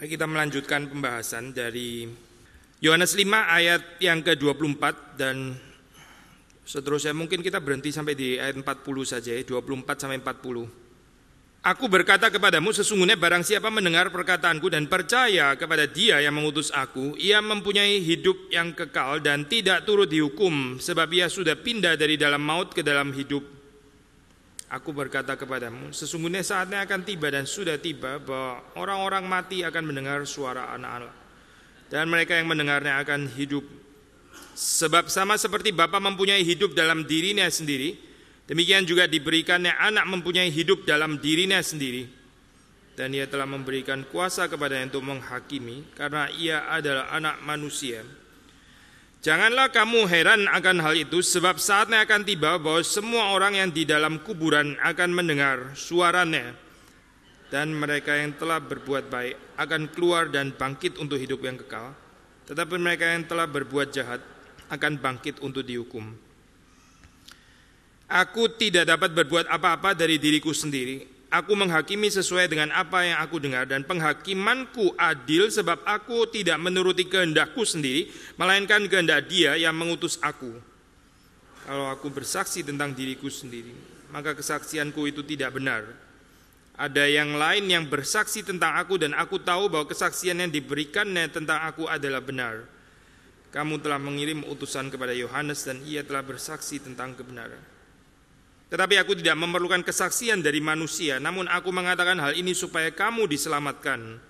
Kita melanjutkan pembahasan dari Yohanes 5 ayat yang ke-24 dan seterusnya mungkin kita berhenti sampai di ayat 40 saja 24 ya, sampai 40. Aku berkata kepadamu sesungguhnya barang siapa mendengar perkataanku dan percaya kepada dia yang mengutus aku, ia mempunyai hidup yang kekal dan tidak turut dihukum sebab ia sudah pindah dari dalam maut ke dalam hidup Aku berkata kepadamu, sesungguhnya saatnya akan tiba dan sudah tiba bahwa orang-orang mati akan mendengar suara anak Allah. Dan mereka yang mendengarnya akan hidup. Sebab sama seperti Bapa mempunyai hidup dalam dirinya sendiri, demikian juga diberikannya anak mempunyai hidup dalam dirinya sendiri. Dan ia telah memberikan kuasa kepadanya untuk menghakimi, karena ia adalah anak manusia.' Janganlah kamu heran akan hal itu, sebab saatnya akan tiba bahwa semua orang yang di dalam kuburan akan mendengar suaranya, dan mereka yang telah berbuat baik akan keluar dan bangkit untuk hidup yang kekal, tetapi mereka yang telah berbuat jahat akan bangkit untuk dihukum. Aku tidak dapat berbuat apa-apa dari diriku sendiri. Aku menghakimi sesuai dengan apa yang aku dengar dan penghakimanku adil sebab aku tidak menuruti kehendakku sendiri, melainkan kehendak Dia yang mengutus aku. Kalau aku bersaksi tentang diriku sendiri, maka kesaksianku itu tidak benar. Ada yang lain yang bersaksi tentang aku dan aku tahu bahwa kesaksian yang diberikannya tentang aku adalah benar. Kamu telah mengirim utusan kepada Yohanes dan ia telah bersaksi tentang kebenaran. Tetapi aku tidak memerlukan kesaksian dari manusia, namun aku mengatakan hal ini supaya kamu diselamatkan.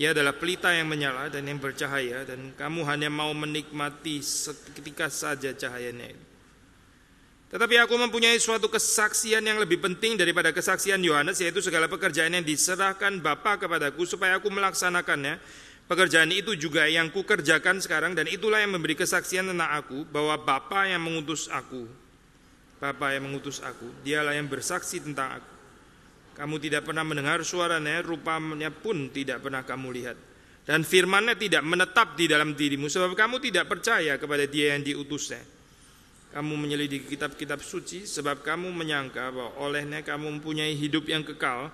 Ia adalah pelita yang menyala dan yang bercahaya dan kamu hanya mau menikmati seketika saja cahayanya Tetapi aku mempunyai suatu kesaksian yang lebih penting daripada kesaksian Yohanes yaitu segala pekerjaan yang diserahkan Bapa kepadaku supaya aku melaksanakannya. Pekerjaan itu juga yang kukerjakan sekarang dan itulah yang memberi kesaksian tentang aku bahwa Bapa yang mengutus aku. Bapa yang mengutus aku, dialah yang bersaksi tentang aku. Kamu tidak pernah mendengar suaranya, rupanya pun tidak pernah kamu lihat. Dan firmannya tidak menetap di dalam dirimu, sebab kamu tidak percaya kepada dia yang diutusnya. Kamu menyelidiki kitab-kitab suci, sebab kamu menyangka bahwa olehnya kamu mempunyai hidup yang kekal,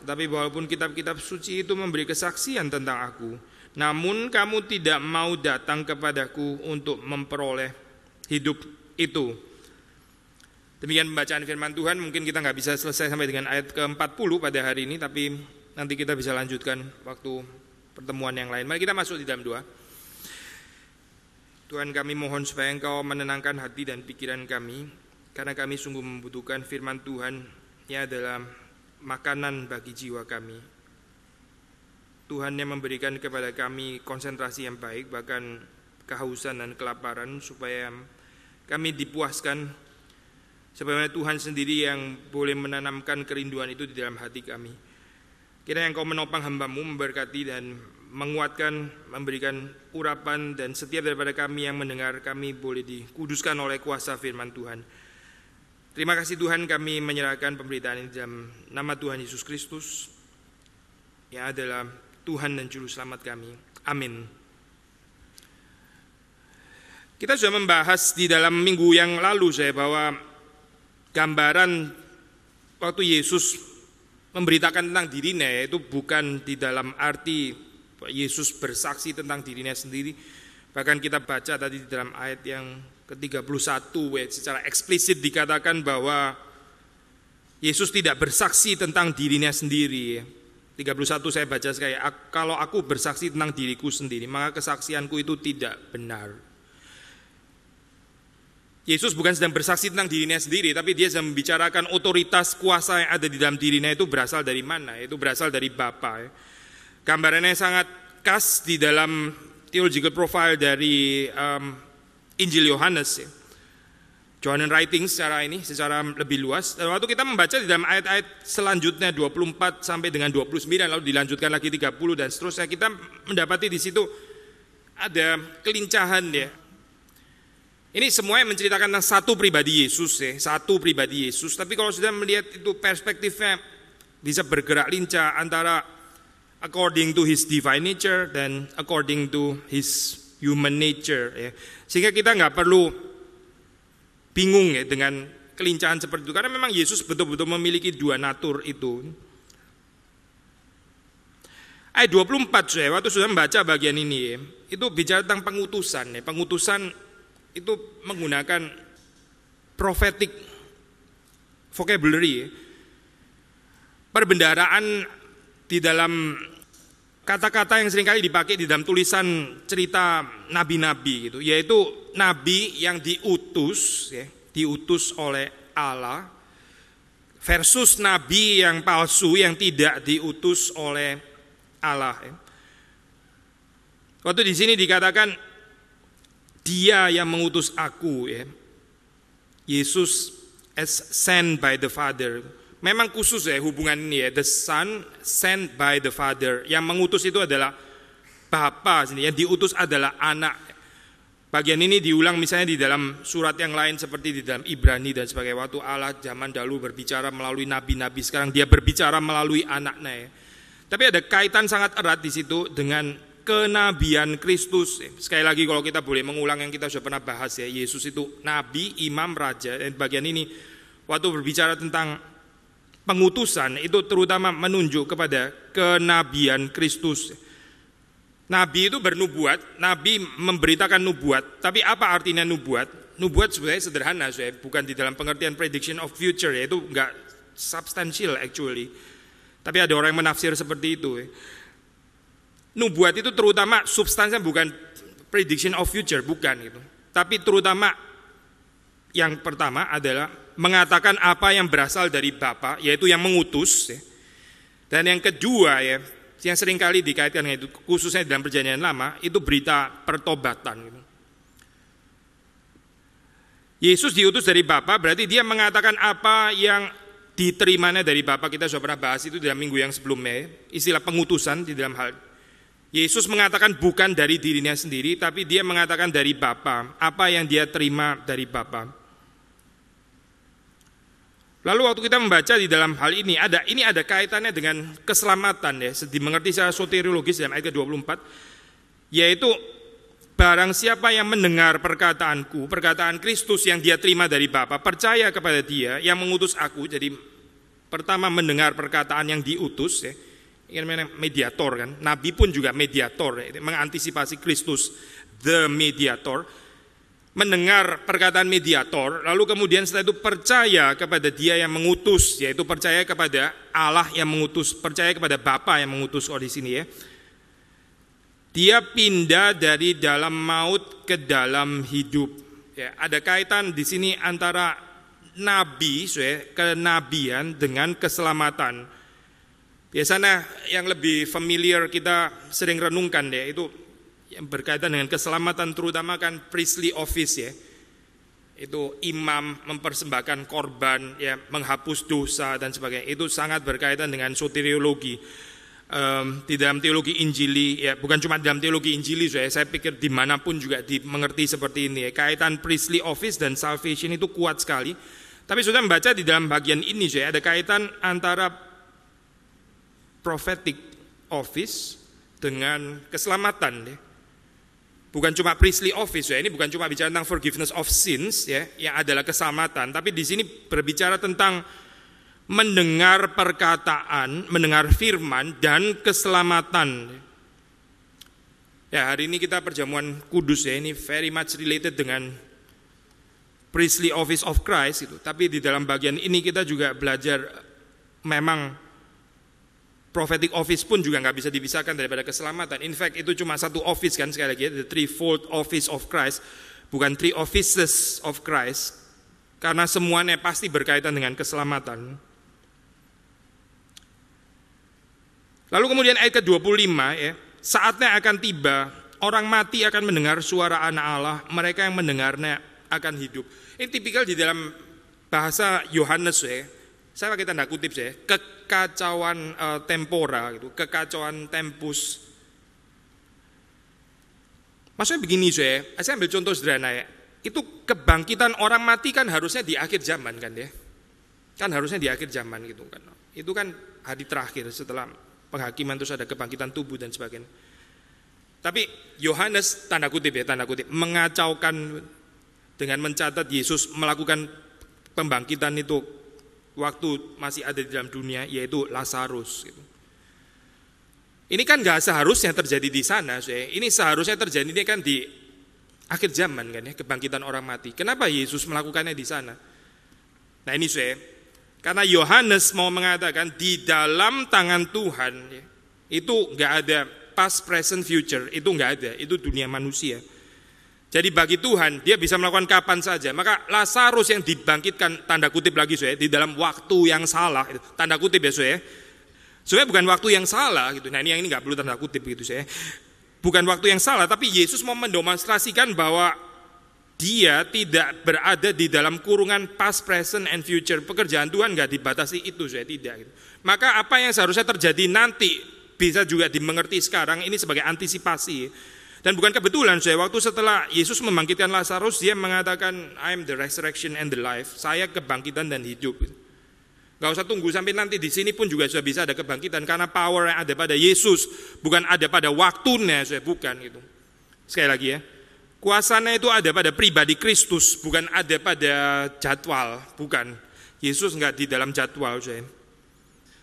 tetapi walaupun kitab-kitab suci itu memberi kesaksian tentang aku, namun kamu tidak mau datang kepadaku untuk memperoleh hidup itu. Demikian pembacaan firman Tuhan, mungkin kita nggak bisa selesai sampai dengan ayat ke-40 pada hari ini, tapi nanti kita bisa lanjutkan waktu pertemuan yang lain. Mari kita masuk di dalam doa. Tuhan kami mohon supaya Engkau menenangkan hati dan pikiran kami, karena kami sungguh membutuhkan firman Tuhan yang adalah makanan bagi jiwa kami. Tuhan yang memberikan kepada kami konsentrasi yang baik, bahkan kehausan dan kelaparan, supaya kami dipuaskan sebagaimana Tuhan sendiri yang boleh menanamkan kerinduan itu di dalam hati kami. Kira yang kau menopang hambamu memberkati dan menguatkan, memberikan urapan dan setiap daripada kami yang mendengar kami boleh dikuduskan oleh kuasa firman Tuhan. Terima kasih Tuhan kami menyerahkan pemberitaan ini dalam nama Tuhan Yesus Kristus yang adalah Tuhan dan Juru Selamat kami. Amin. Kita sudah membahas di dalam minggu yang lalu saya bahwa gambaran waktu Yesus memberitakan tentang dirinya itu bukan di dalam arti Yesus bersaksi tentang dirinya sendiri bahkan kita baca tadi di dalam ayat yang ke-31 secara eksplisit dikatakan bahwa Yesus tidak bersaksi tentang dirinya sendiri 31 saya baca sekali kalau aku bersaksi tentang diriku sendiri maka kesaksianku itu tidak benar Yesus bukan sedang bersaksi tentang dirinya sendiri, tapi dia sedang membicarakan otoritas kuasa yang ada di dalam dirinya itu berasal dari mana, itu berasal dari Bapa. Ya. Gambarannya sangat khas di dalam theological profile dari um, Injil Yohanes. Ya. Johanan writing secara ini, secara lebih luas. waktu kita membaca di dalam ayat-ayat selanjutnya 24 sampai dengan 29, lalu dilanjutkan lagi 30 dan seterusnya. Kita mendapati di situ ada kelincahan ya, ini semuanya menceritakan tentang satu pribadi Yesus ya, satu pribadi Yesus. Tapi kalau sudah melihat itu perspektifnya bisa bergerak lincah antara according to his divine nature dan according to his human nature ya. Sehingga kita nggak perlu bingung ya dengan kelincahan seperti itu karena memang Yesus betul-betul memiliki dua natur itu. Ayat 24 saya waktu sudah membaca bagian ini ya, itu bicara tentang pengutusan ya, pengutusan itu menggunakan prophetic vocabulary perbendaraan di dalam kata-kata yang seringkali dipakai di dalam tulisan cerita nabi-nabi gitu yaitu nabi yang diutus ya, diutus oleh Allah versus nabi yang palsu yang tidak diutus oleh Allah. Ya. Waktu di sini dikatakan dia yang mengutus aku ya. Yesus as sent by the Father. Memang khusus ya hubungan ini ya, the Son sent by the Father. Yang mengutus itu adalah Bapa sendiri, yang diutus adalah anak. Bagian ini diulang misalnya di dalam surat yang lain seperti di dalam Ibrani dan sebagai waktu Allah zaman dahulu berbicara melalui nabi-nabi, sekarang dia berbicara melalui anaknya ya. Tapi ada kaitan sangat erat di situ dengan kenabian Kristus. Eh, sekali lagi kalau kita boleh mengulang yang kita sudah pernah bahas ya, Yesus itu nabi, imam, raja. Dan bagian ini waktu berbicara tentang pengutusan itu terutama menunjuk kepada kenabian Kristus. Nabi itu bernubuat, nabi memberitakan nubuat. Tapi apa artinya nubuat? Nubuat sebenarnya sederhana, saya bukan di dalam pengertian prediction of future, yaitu enggak substantial actually. Tapi ada orang yang menafsir seperti itu. Ya. Nubuat itu terutama substansinya bukan prediction of future, bukan gitu. Tapi terutama yang pertama adalah mengatakan apa yang berasal dari Bapa, yaitu yang mengutus. Ya. Dan yang kedua ya, yang seringkali dikaitkan dengan itu, khususnya dalam perjanjian lama, itu berita pertobatan. Gitu. Yesus diutus dari Bapa, berarti dia mengatakan apa yang diterimanya dari Bapa. Kita sudah pernah bahas itu dalam minggu yang sebelumnya, ya. istilah pengutusan di dalam hal Yesus mengatakan bukan dari dirinya sendiri, tapi dia mengatakan dari Bapa, apa yang dia terima dari Bapa. Lalu waktu kita membaca di dalam hal ini ada ini ada kaitannya dengan keselamatan ya, Mengerti secara soteriologis dalam ayat ke-24 yaitu barang siapa yang mendengar perkataanku, perkataan Kristus yang dia terima dari Bapa, percaya kepada dia yang mengutus aku. Jadi pertama mendengar perkataan yang diutus ya. Ini namanya mediator kan. Nabi pun juga mediator, mengantisipasi Kristus the mediator. Mendengar perkataan mediator, lalu kemudian setelah itu percaya kepada dia yang mengutus, yaitu percaya kepada Allah yang mengutus, percaya kepada Bapa yang mengutus oh di sini ya. Dia pindah dari dalam maut ke dalam hidup. Ya, ada kaitan di sini antara nabi, ya, kenabian dengan keselamatan Biasanya yang lebih familiar kita sering renungkan ya itu yang berkaitan dengan keselamatan terutama kan priestly office ya. Itu imam mempersembahkan korban ya menghapus dosa dan sebagainya. Itu sangat berkaitan dengan soteriologi. Um, di dalam teologi Injili ya bukan cuma dalam teologi Injili saya saya pikir dimanapun juga dimengerti seperti ini ya. kaitan priestly office dan salvation itu kuat sekali tapi sudah membaca di dalam bagian ini saya ada kaitan antara prophetic office dengan keselamatan ya. Bukan cuma priestly office ya, ini bukan cuma bicara tentang forgiveness of sins ya, yang adalah keselamatan, tapi di sini berbicara tentang mendengar perkataan, mendengar firman dan keselamatan. Ya, hari ini kita perjamuan kudus ya, ini very much related dengan priestly office of Christ itu. Tapi di dalam bagian ini kita juga belajar memang prophetic office pun juga nggak bisa dipisahkan daripada keselamatan. In fact itu cuma satu office kan sekali lagi, ya, the threefold office of Christ, bukan three offices of Christ, karena semuanya pasti berkaitan dengan keselamatan. Lalu kemudian ayat ke-25 ya, saatnya akan tiba, orang mati akan mendengar suara anak Allah, mereka yang mendengarnya akan hidup. Ini tipikal di dalam bahasa Yohanes ya, saya pakai tanda kutip sih ya. kekacauan e, tempora gitu, kekacauan tempus. Maksudnya begini saya, saya ambil contoh sederhana ya. Itu kebangkitan orang mati kan harusnya di akhir zaman kan ya. Kan harusnya di akhir zaman gitu kan. Itu kan hari terakhir setelah penghakiman terus ada kebangkitan tubuh dan sebagainya. Tapi Yohanes tanda kutip ya, tanda kutip mengacaukan dengan mencatat Yesus melakukan pembangkitan itu waktu masih ada di dalam dunia yaitu Lazarus gitu. Ini kan nggak seharusnya terjadi di sana, saya. Ini seharusnya terjadi ini kan di akhir zaman kan ya, kebangkitan orang mati. Kenapa Yesus melakukannya di sana? Nah ini saya, karena Yohanes mau mengatakan di dalam tangan Tuhan ya, itu nggak ada past, present, future, itu nggak ada, itu dunia manusia. Jadi bagi Tuhan dia bisa melakukan kapan saja. Maka Lazarus yang dibangkitkan tanda kutip lagi Suya, di dalam waktu yang salah, tanda kutip ya Suya. Suya bukan waktu yang salah gitu. Nah ini yang ini nggak perlu tanda kutip gitu saya. Bukan waktu yang salah, tapi Yesus mau mendemonstrasikan bahwa dia tidak berada di dalam kurungan past, present, and future. Pekerjaan Tuhan nggak dibatasi itu, saya tidak. Gitu. Maka apa yang seharusnya terjadi nanti bisa juga dimengerti sekarang ini sebagai antisipasi. Dan bukan kebetulan saya waktu setelah Yesus membangkitkan Lazarus dia mengatakan I am the resurrection and the life. Saya kebangkitan dan hidup. Gak usah tunggu sampai nanti di sini pun juga sudah bisa ada kebangkitan karena power yang ada pada Yesus bukan ada pada waktunya saya bukan gitu. Sekali lagi ya, kuasanya itu ada pada pribadi Kristus bukan ada pada jadwal bukan. Yesus nggak di dalam jadwal saya.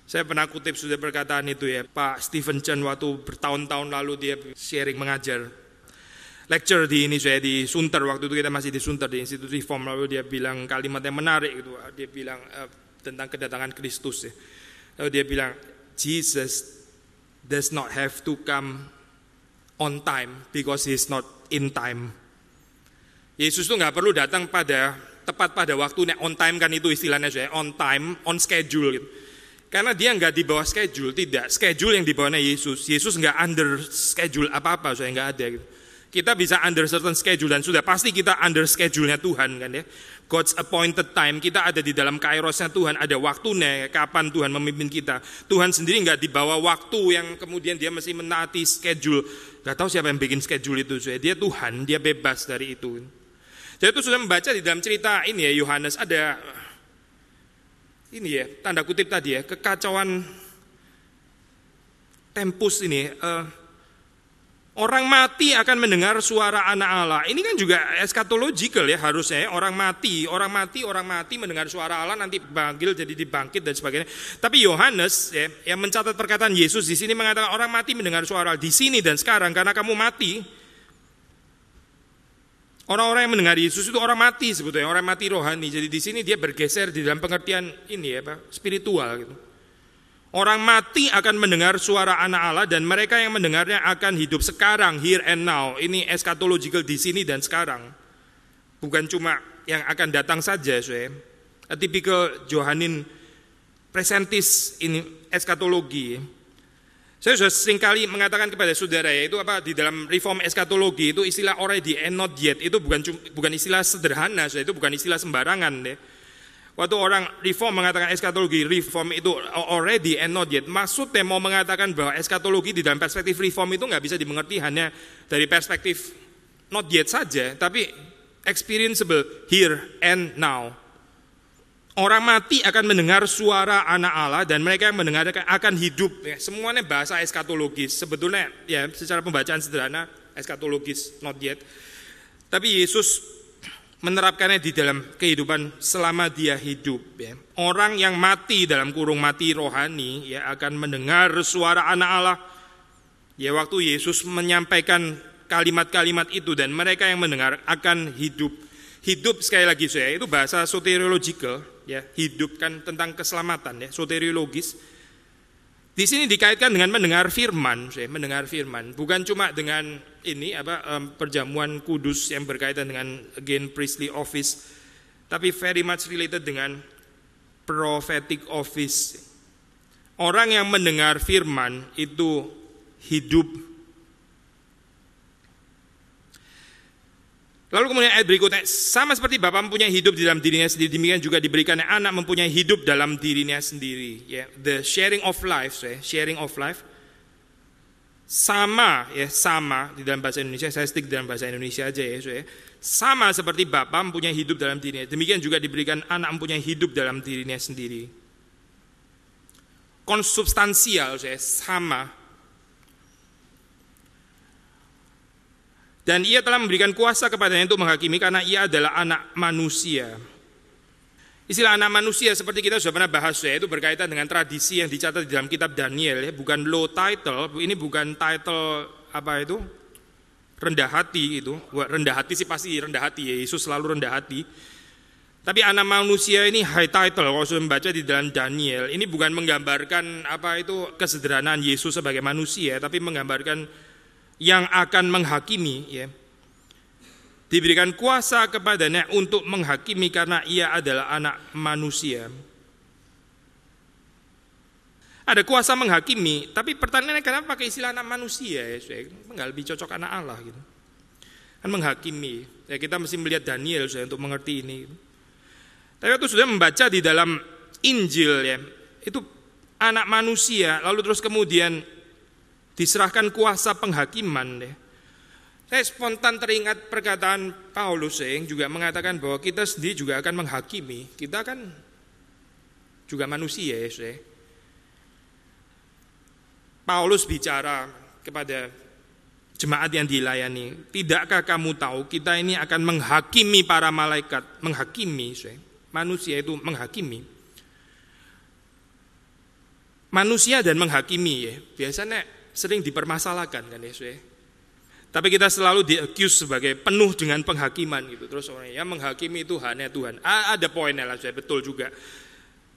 Saya pernah kutip sudah perkataan itu ya, Pak Stephen Chen waktu bertahun-tahun lalu dia sharing mengajar lecture di ini saya di Sunter waktu itu kita masih di Sunter di Institut Reform lalu dia bilang kalimat yang menarik itu dia bilang uh, tentang kedatangan Kristus ya. Lalu dia bilang Jesus does not have to come on time because he is not in time. Yesus itu nggak perlu datang pada tepat pada waktu on time kan itu istilahnya saya on time on schedule gitu karena dia nggak di bawah schedule, tidak. Schedule yang dibawanya Yesus. Yesus nggak under schedule apa-apa, saya nggak ada. Gitu. Kita bisa under certain schedule dan sudah pasti kita under schedule-nya Tuhan kan ya. God's appointed time, kita ada di dalam kairosnya Tuhan, ada waktunya kapan Tuhan memimpin kita. Tuhan sendiri nggak di bawah waktu yang kemudian dia masih menati schedule. Gak tahu siapa yang bikin schedule itu, saya. dia Tuhan, dia bebas dari itu. Jadi itu sudah membaca di dalam cerita ini ya Yohanes ada ini ya, tanda kutip tadi ya, kekacauan tempus ini. Eh, orang mati akan mendengar suara anak Allah. Ini kan juga eskatological ya harusnya. Ya, orang mati, orang mati, orang mati mendengar suara Allah nanti bangkit jadi dibangkit dan sebagainya. Tapi Yohanes ya, yang mencatat perkataan Yesus di sini mengatakan orang mati mendengar suara Allah di sini dan sekarang karena kamu mati Orang-orang yang mendengar Yesus itu orang mati sebetulnya, orang mati rohani. Jadi di sini dia bergeser di dalam pengertian ini ya, Pak, spiritual gitu. Orang mati akan mendengar suara anak Allah dan mereka yang mendengarnya akan hidup sekarang, here and now. Ini eschatological di sini dan sekarang. Bukan cuma yang akan datang saja, saya. typical Johanin presentis ini eskatologi. Saya sudah seringkali mengatakan kepada saudara itu apa di dalam reform eskatologi itu istilah already and eh, not yet itu bukan bukan istilah sederhana, itu bukan istilah sembarangan deh. Ya. Waktu orang reform mengatakan eskatologi reform itu already and eh, not yet, maksudnya mau mengatakan bahwa eskatologi di dalam perspektif reform itu nggak bisa dimengerti hanya dari perspektif not yet saja, tapi experienceable here and now. Orang mati akan mendengar suara anak Allah dan mereka yang mendengar akan hidup. Ya, semuanya bahasa eskatologis. Sebetulnya ya secara pembacaan sederhana eskatologis, not yet. Tapi Yesus menerapkannya di dalam kehidupan selama dia hidup. Ya. Orang yang mati dalam kurung mati rohani ya akan mendengar suara anak Allah. Ya waktu Yesus menyampaikan kalimat-kalimat itu dan mereka yang mendengar akan hidup. Hidup sekali lagi saya itu bahasa soteriological ya hidupkan tentang keselamatan ya soteriologis di sini dikaitkan dengan mendengar firman saya mendengar firman bukan cuma dengan ini apa perjamuan kudus yang berkaitan dengan again priestly office tapi very much related dengan prophetic office orang yang mendengar firman itu hidup Lalu kemudian ayat berikutnya, sama seperti Bapa mempunyai hidup di dalam dirinya sendiri, demikian juga diberikan anak mempunyai hidup dalam dirinya sendiri. Ya, the sharing of life, ya, sharing of life. Sama, ya, sama di dalam bahasa Indonesia, saya stick dalam bahasa Indonesia aja ya, ya. Sama seperti Bapa mempunyai hidup dalam dirinya, demikian juga diberikan anak mempunyai hidup dalam dirinya sendiri. Konsubstansial, ya, sama dan ia telah memberikan kuasa kepadanya untuk menghakimi karena ia adalah anak manusia. Istilah anak manusia seperti kita sudah pernah bahas ya, itu berkaitan dengan tradisi yang dicatat di dalam kitab Daniel ya, bukan low title, ini bukan title apa itu? rendah hati itu. Rendah hati sih pasti rendah hati ya, Yesus selalu rendah hati. Tapi anak manusia ini high title kalau sudah membaca di dalam Daniel, ini bukan menggambarkan apa itu kesederhanaan Yesus sebagai manusia, tapi menggambarkan yang akan menghakimi ya diberikan kuasa kepadanya untuk menghakimi karena ia adalah anak manusia. Ada kuasa menghakimi, tapi pertanyaannya kenapa pakai istilah anak manusia ya? Saya lebih cocok anak Allah gitu. Kan menghakimi. Ya, kita mesti melihat Daniel saya untuk mengerti ini. Gitu. Tapi waktu sudah membaca di dalam Injil ya, itu anak manusia, lalu terus kemudian diserahkan kuasa penghakiman deh. Saya spontan teringat perkataan Paulus yang juga mengatakan bahwa kita sendiri juga akan menghakimi. Kita kan juga manusia ya, saya. Paulus bicara kepada jemaat yang dilayani, "Tidakkah kamu tahu kita ini akan menghakimi para malaikat, menghakimi saya. Manusia itu menghakimi. Manusia dan menghakimi ya. Biasanya sering dipermasalahkan kan ya Tapi kita selalu diakus sebagai penuh dengan penghakiman gitu. Terus orangnya ya menghakimi Tuhan ya Tuhan. Ah, ada poinnya lah saya betul juga.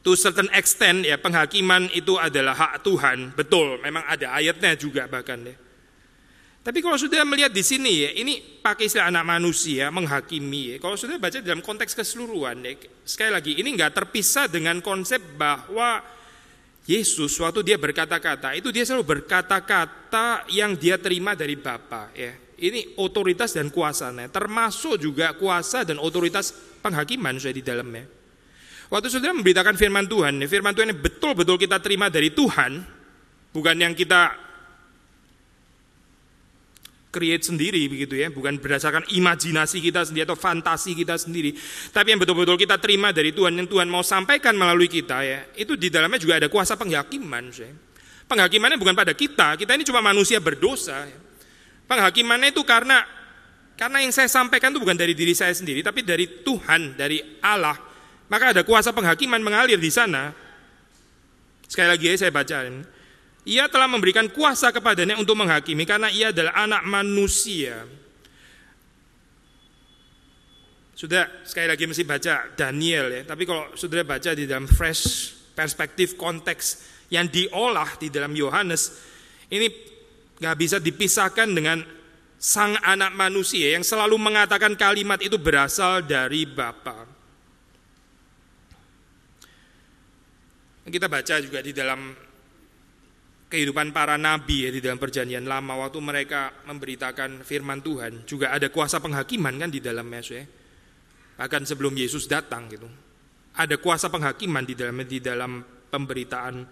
To certain extent ya penghakiman itu adalah hak Tuhan. Betul, memang ada ayatnya juga bahkan ya. Tapi kalau sudah melihat di sini ya, ini pakai istilah anak manusia menghakimi ya. Kalau sudah baca dalam konteks keseluruhan ya, sekali lagi ini nggak terpisah dengan konsep bahwa Yesus suatu dia berkata-kata, itu dia selalu berkata-kata yang dia terima dari Bapa ya. Ini otoritas dan kuasanya, termasuk juga kuasa dan otoritas penghakiman sudah di dalamnya. Waktu saudara memberitakan firman Tuhan, firman Tuhan yang betul-betul kita terima dari Tuhan, bukan yang kita create sendiri begitu ya, bukan berdasarkan imajinasi kita sendiri atau fantasi kita sendiri, tapi yang betul-betul kita terima dari Tuhan yang Tuhan mau sampaikan melalui kita ya, itu di dalamnya juga ada kuasa penghakiman. Ya. Penghakimannya bukan pada kita, kita ini cuma manusia berdosa. Ya. Penghakimannya itu karena karena yang saya sampaikan itu bukan dari diri saya sendiri, tapi dari Tuhan, dari Allah. Maka ada kuasa penghakiman mengalir di sana. Sekali lagi ya saya baca. Ini. Ia telah memberikan kuasa kepadanya untuk menghakimi karena ia adalah anak manusia. Sudah sekali lagi mesti baca Daniel ya, tapi kalau sudah baca di dalam fresh perspektif konteks yang diolah di dalam Yohanes, ini nggak bisa dipisahkan dengan sang anak manusia yang selalu mengatakan kalimat itu berasal dari Bapa. Kita baca juga di dalam kehidupan para nabi ya di dalam perjanjian lama waktu mereka memberitakan firman Tuhan juga ada kuasa penghakiman kan di dalam Yesus ya. Bahkan sebelum Yesus datang gitu. Ada kuasa penghakiman di dalam di dalam pemberitaan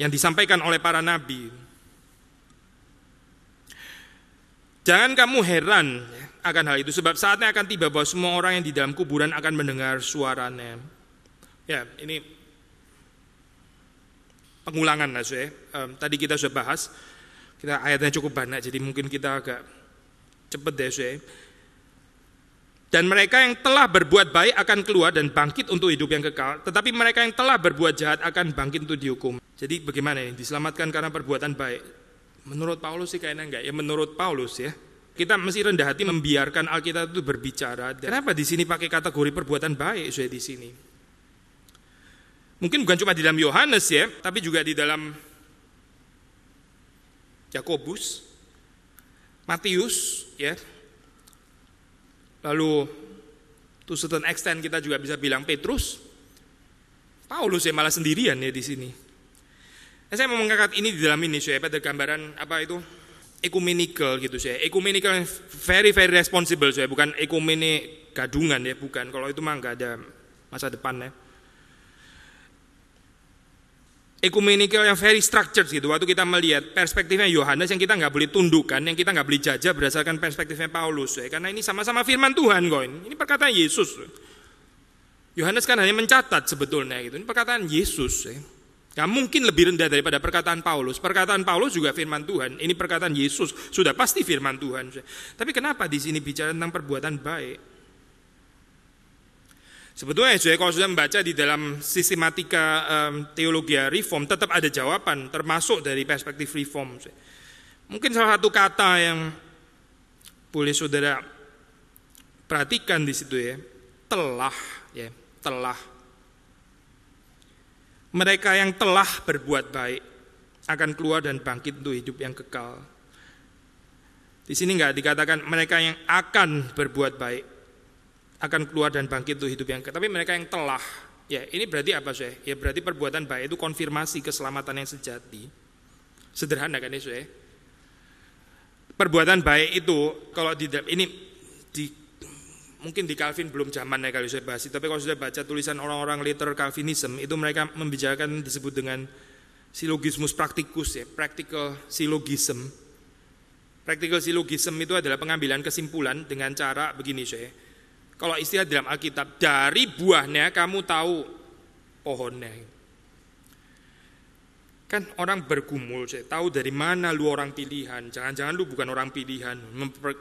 yang disampaikan oleh para nabi. Jangan kamu heran ya akan hal itu sebab saatnya akan tiba bahwa semua orang yang di dalam kuburan akan mendengar suaranya. Ya, ini pengulangan lah saya Um, tadi kita sudah bahas, kita ayatnya cukup banyak, jadi mungkin kita agak cepat deh saya Dan mereka yang telah berbuat baik akan keluar dan bangkit untuk hidup yang kekal, tetapi mereka yang telah berbuat jahat akan bangkit untuk dihukum. Jadi bagaimana ini? Diselamatkan karena perbuatan baik. Menurut Paulus sih kayaknya enggak. Ya menurut Paulus ya. Kita mesti rendah hati membiarkan Alkitab itu berbicara. Dan kenapa di sini pakai kategori perbuatan baik sudah di sini? Mungkin bukan cuma di dalam Yohanes ya, tapi juga di dalam Yakobus, Matius ya. Lalu to certain extent kita juga bisa bilang Petrus. Paulus ya malah sendirian ya di sini. Nah, saya mau mengangkat ini di dalam ini saya ada gambaran apa itu ecumenical gitu saya. Ecumenical very very responsible saya bukan ekumenik gadungan ya bukan. Kalau itu mah nggak ada masa depan ya ekumenikal yang very structured gitu. Waktu kita melihat perspektifnya Yohanes yang kita nggak boleh tundukkan, yang kita nggak boleh jajah berdasarkan perspektifnya Paulus, ya. karena ini sama-sama firman Tuhan kok. Ini, ini perkataan Yesus. Ya. Yohanes kan hanya mencatat sebetulnya gitu. Ini perkataan Yesus. Ya. Gak mungkin lebih rendah daripada perkataan Paulus. Perkataan Paulus juga firman Tuhan. Ini perkataan Yesus sudah pasti firman Tuhan. Ya. Tapi kenapa di sini bicara tentang perbuatan baik? Sebetulnya ya, kalau sudah membaca di dalam sistematika um, teologi reform tetap ada jawaban termasuk dari perspektif reform. Mungkin salah satu kata yang boleh saudara perhatikan di situ ya, telah ya, telah. Mereka yang telah berbuat baik akan keluar dan bangkit untuk hidup yang kekal. Di sini nggak dikatakan mereka yang akan berbuat baik akan keluar dan bangkit tuh hidup yang tapi mereka yang telah ya ini berarti apa Syekh? Ya berarti perbuatan baik itu konfirmasi keselamatan yang sejati. Sederhana kan ini ya, Syekh? Perbuatan baik itu kalau di ini di mungkin di Calvin belum zaman zamannya kalau saya bahas tapi kalau sudah baca tulisan orang-orang liter Calvinism itu mereka membicarakan disebut dengan silogismus praktikus ya, practical silogism. Practical silogism itu adalah pengambilan kesimpulan dengan cara begini saya kalau istilah dalam Alkitab, dari buahnya kamu tahu pohonnya. Kan orang bergumul, saya tahu dari mana lu orang pilihan. Jangan-jangan lu bukan orang pilihan.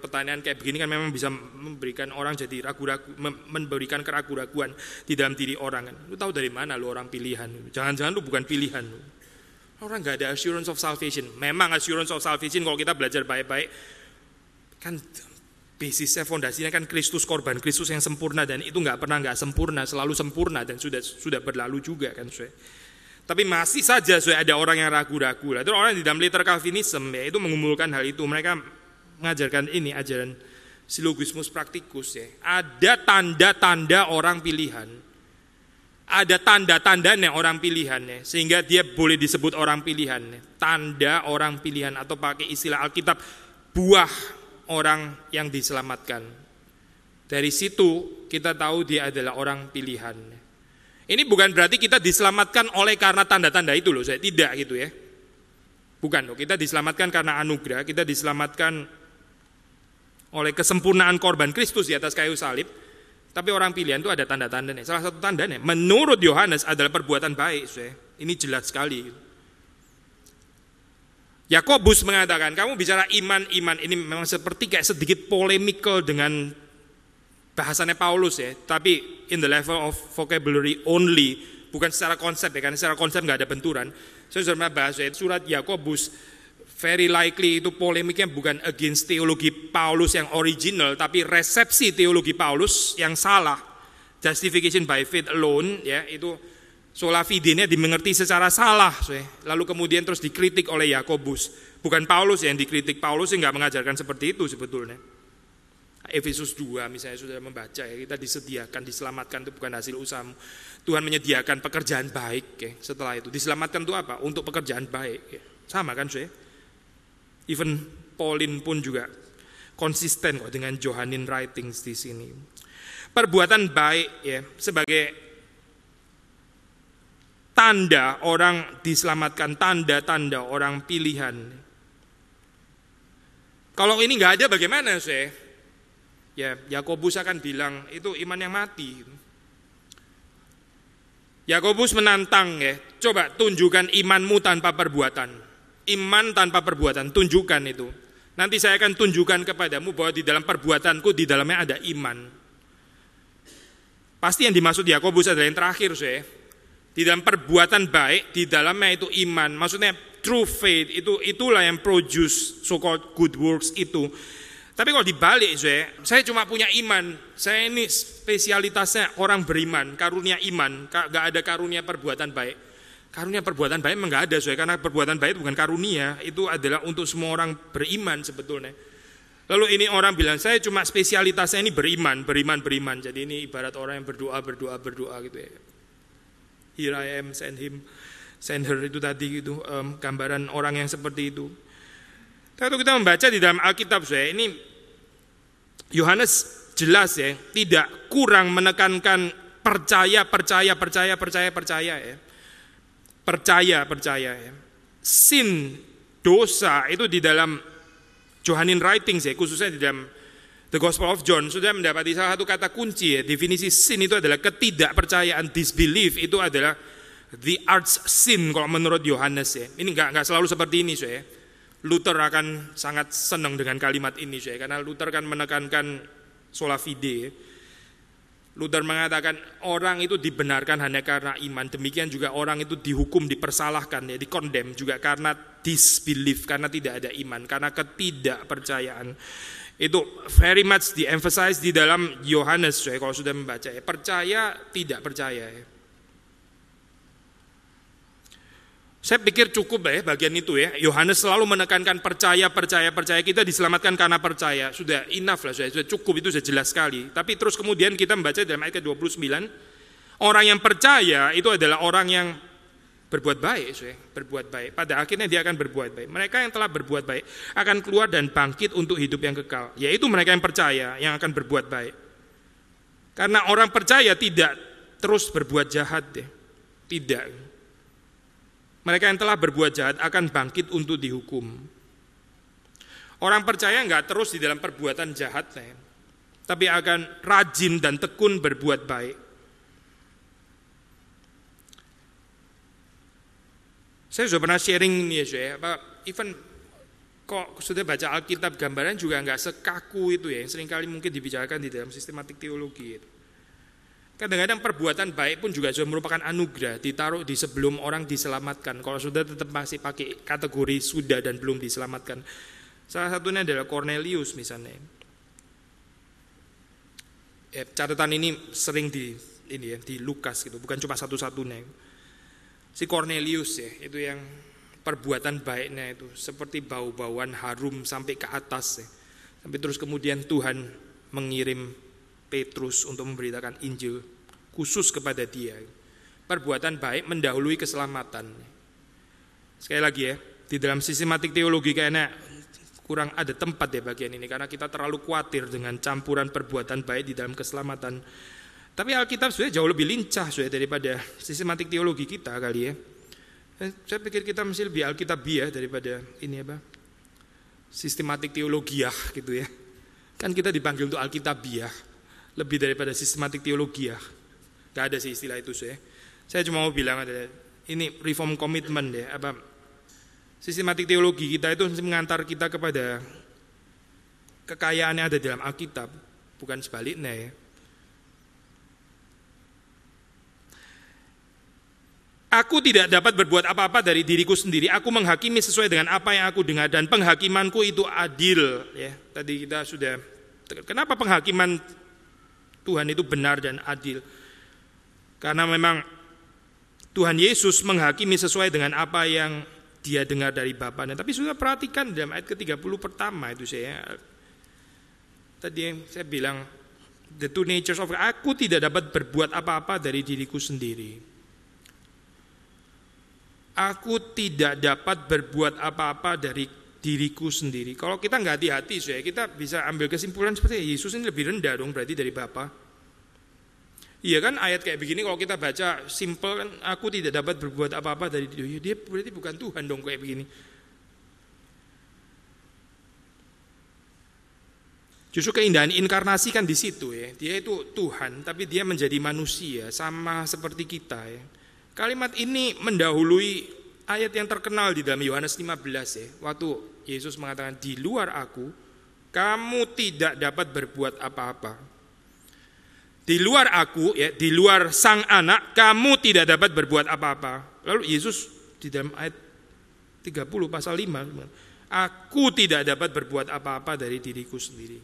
Pertanyaan kayak begini kan memang bisa memberikan orang jadi ragu-ragu, memberikan keraguan-raguan di dalam diri orang. Kan. Lu tahu dari mana lu orang pilihan. Jangan-jangan lu bukan pilihan. Orang nggak ada assurance of salvation. Memang assurance of salvation kalau kita belajar baik-baik, kan basisnya fondasinya kan Kristus korban Kristus yang sempurna dan itu nggak pernah nggak sempurna selalu sempurna dan sudah sudah berlalu juga kan saya tapi masih saja saya ada orang yang ragu-ragu lah itu orang di dalam liter Calvinism ya itu mengumpulkan hal itu mereka mengajarkan ini ajaran silogismus praktikus ya ada tanda-tanda orang pilihan ada tanda-tandanya orang pilihannya sehingga dia boleh disebut orang pilihan ya. tanda orang pilihan atau pakai istilah Alkitab buah orang yang diselamatkan. Dari situ kita tahu dia adalah orang pilihan. Ini bukan berarti kita diselamatkan oleh karena tanda-tanda itu loh, saya tidak gitu ya. Bukan loh, kita diselamatkan karena anugerah, kita diselamatkan oleh kesempurnaan korban Kristus di atas kayu salib. Tapi orang pilihan itu ada tanda-tandanya. Salah satu tandanya menurut Yohanes adalah perbuatan baik, Ini jelas sekali. Yakobus mengatakan, kamu bicara iman-iman ini memang seperti kayak sedikit polemikal dengan bahasannya Paulus ya, tapi in the level of vocabulary only, bukan secara konsep ya, karena secara konsep nggak ada benturan. Saya so, sudah bahas ya, surat Yakobus very likely itu polemiknya bukan against teologi Paulus yang original, tapi resepsi teologi Paulus yang salah, justification by faith alone ya itu fidenya dimengerti secara salah, lalu kemudian terus dikritik oleh Yakobus. Bukan Paulus yang dikritik, Paulus nggak mengajarkan seperti itu sebetulnya. Efesus 2 misalnya sudah membaca ya, kita disediakan, diselamatkan itu bukan hasil usahamu. Tuhan menyediakan pekerjaan baik ya, setelah itu. Diselamatkan itu apa? Untuk pekerjaan baik. Ya. Sama kan saya? Even Pauline pun juga konsisten kok dengan Johanin writings di sini. Perbuatan baik ya sebagai tanda orang diselamatkan, tanda-tanda orang pilihan. Kalau ini nggak ada bagaimana sih? Ya, Yakobus akan bilang itu iman yang mati. Yakobus menantang ya, coba tunjukkan imanmu tanpa perbuatan. Iman tanpa perbuatan, tunjukkan itu. Nanti saya akan tunjukkan kepadamu bahwa di dalam perbuatanku di dalamnya ada iman. Pasti yang dimaksud Yakobus adalah yang terakhir, sih di dalam perbuatan baik di dalamnya itu iman maksudnya true faith itu itulah yang produce so called good works itu tapi kalau dibalik saya saya cuma punya iman saya ini spesialitasnya orang beriman karunia iman gak ada karunia perbuatan baik karunia perbuatan baik memang nggak ada saya karena perbuatan baik bukan karunia itu adalah untuk semua orang beriman sebetulnya Lalu ini orang bilang saya cuma spesialitasnya ini beriman, beriman, beriman. Jadi ini ibarat orang yang berdoa, berdoa, berdoa gitu ya here I am send him send her itu tadi itu um, gambaran orang yang seperti itu. Tapi kita membaca di dalam Alkitab saya ini Yohanes jelas ya tidak kurang menekankan percaya percaya percaya percaya percaya ya. Percaya percaya ya. Sin dosa itu di dalam Johanin Writing ya khususnya di dalam The Gospel of John sudah mendapati salah satu kata kunci ya. Definisi sin itu adalah ketidakpercayaan, disbelief itu adalah the arts sin kalau menurut Yohanes ya. Ini nggak nggak selalu seperti ini saya. Luther akan sangat senang dengan kalimat ini saya karena Luther kan menekankan sola fide. Ya. Luther mengatakan orang itu dibenarkan hanya karena iman. Demikian juga orang itu dihukum, dipersalahkan, ya, dikondem juga karena disbelief, karena tidak ada iman, karena ketidakpercayaan. Itu very much di emphasize di dalam Yohanes ya, kalau sudah membaca ya. Percaya, tidak percaya ya. Saya pikir cukup ya bagian itu ya. Yohanes selalu menekankan percaya, percaya, percaya. Kita diselamatkan karena percaya. Sudah enough lah, sudah, sudah cukup itu sudah jelas sekali. Tapi terus kemudian kita membaca dalam ayat ke-29, orang yang percaya itu adalah orang yang berbuat baik, sih, berbuat baik. Pada akhirnya dia akan berbuat baik. Mereka yang telah berbuat baik akan keluar dan bangkit untuk hidup yang kekal. Yaitu mereka yang percaya yang akan berbuat baik. Karena orang percaya tidak terus berbuat jahat deh. Tidak. Mereka yang telah berbuat jahat akan bangkit untuk dihukum. Orang percaya nggak terus di dalam perbuatan jahat, deh. tapi akan rajin dan tekun berbuat baik Saya sudah pernah sharing ini ya, ya apa, even kok sudah baca Alkitab gambaran juga nggak sekaku itu ya yang seringkali mungkin dibicarakan di dalam sistematik teologi Kadang-kadang perbuatan baik pun juga sudah merupakan anugerah ditaruh di sebelum orang diselamatkan. Kalau sudah tetap masih pakai kategori sudah dan belum diselamatkan. Salah satunya adalah Cornelius misalnya. Eh, catatan ini sering di ini ya di Lukas gitu, bukan cuma satu-satunya si Cornelius ya, itu yang perbuatan baiknya itu seperti bau-bauan harum sampai ke atas ya. Sampai terus kemudian Tuhan mengirim Petrus untuk memberitakan Injil khusus kepada dia. Perbuatan baik mendahului keselamatan. Sekali lagi ya, di dalam sistematik teologi kayaknya kurang ada tempat ya bagian ini karena kita terlalu khawatir dengan campuran perbuatan baik di dalam keselamatan tapi Alkitab sudah jauh lebih lincah sudah daripada sistematik teologi kita kali ya. Eh, saya pikir kita mesti lebih Alkitabiah daripada ini apa? Sistematik teologiah gitu ya. Kan kita dipanggil untuk Alkitabiah lebih daripada sistematik teologiah. Gak ada sih istilah itu saya. Saya cuma mau bilang ada ini reform commitment ya apa sistematik teologi kita itu mengantar kita kepada kekayaan yang ada dalam Alkitab bukan sebaliknya ya. Aku tidak dapat berbuat apa-apa dari diriku sendiri. Aku menghakimi sesuai dengan apa yang aku dengar dan penghakimanku itu adil. Ya, tadi kita sudah. Kenapa penghakiman Tuhan itu benar dan adil? Karena memang Tuhan Yesus menghakimi sesuai dengan apa yang dia dengar dari Bapaknya. Tapi sudah perhatikan dalam ayat ke-30 pertama itu saya. Tadi saya bilang the two natures of aku tidak dapat berbuat apa-apa dari diriku sendiri aku tidak dapat berbuat apa-apa dari diriku sendiri. Kalau kita nggak hati-hati, ya kita bisa ambil kesimpulan seperti Yesus ini lebih rendah dong berarti dari Bapa. Iya kan ayat kayak begini kalau kita baca simple kan aku tidak dapat berbuat apa-apa dari dia. Iya, dia berarti bukan Tuhan dong kayak begini. Justru keindahan inkarnasi kan di situ ya. Dia itu Tuhan tapi dia menjadi manusia sama seperti kita ya. Kalimat ini mendahului ayat yang terkenal di dalam Yohanes 15 ya. Waktu Yesus mengatakan di luar aku kamu tidak dapat berbuat apa-apa. Di luar aku ya, di luar sang anak kamu tidak dapat berbuat apa-apa. Lalu Yesus di dalam ayat 30 pasal 5 aku tidak dapat berbuat apa-apa dari diriku sendiri.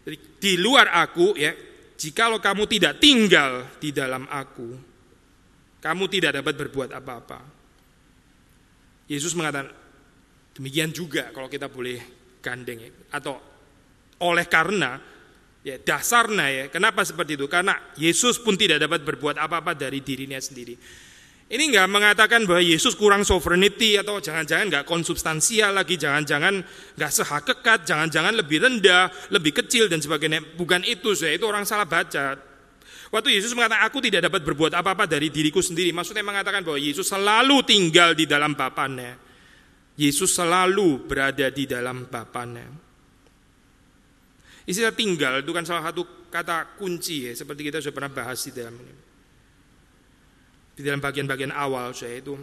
Jadi, di luar aku ya, jikalau kamu tidak tinggal di dalam aku, kamu tidak dapat berbuat apa-apa. Yesus mengatakan, demikian juga kalau kita boleh gandeng ya. atau oleh karena ya dasarnya ya kenapa seperti itu karena Yesus pun tidak dapat berbuat apa-apa dari dirinya sendiri ini enggak mengatakan bahwa Yesus kurang sovereignty atau jangan-jangan nggak konsubstansial lagi jangan-jangan nggak sehakekat, jangan-jangan lebih rendah lebih kecil dan sebagainya bukan itu saya itu orang salah baca Waktu Yesus mengatakan aku tidak dapat berbuat apa-apa dari diriku sendiri. Maksudnya mengatakan bahwa Yesus selalu tinggal di dalam Bapaknya. Yesus selalu berada di dalam Bapaknya. Istilah tinggal itu kan salah satu kata kunci ya, seperti kita sudah pernah bahas di dalam ini. Di dalam bagian-bagian awal saya itu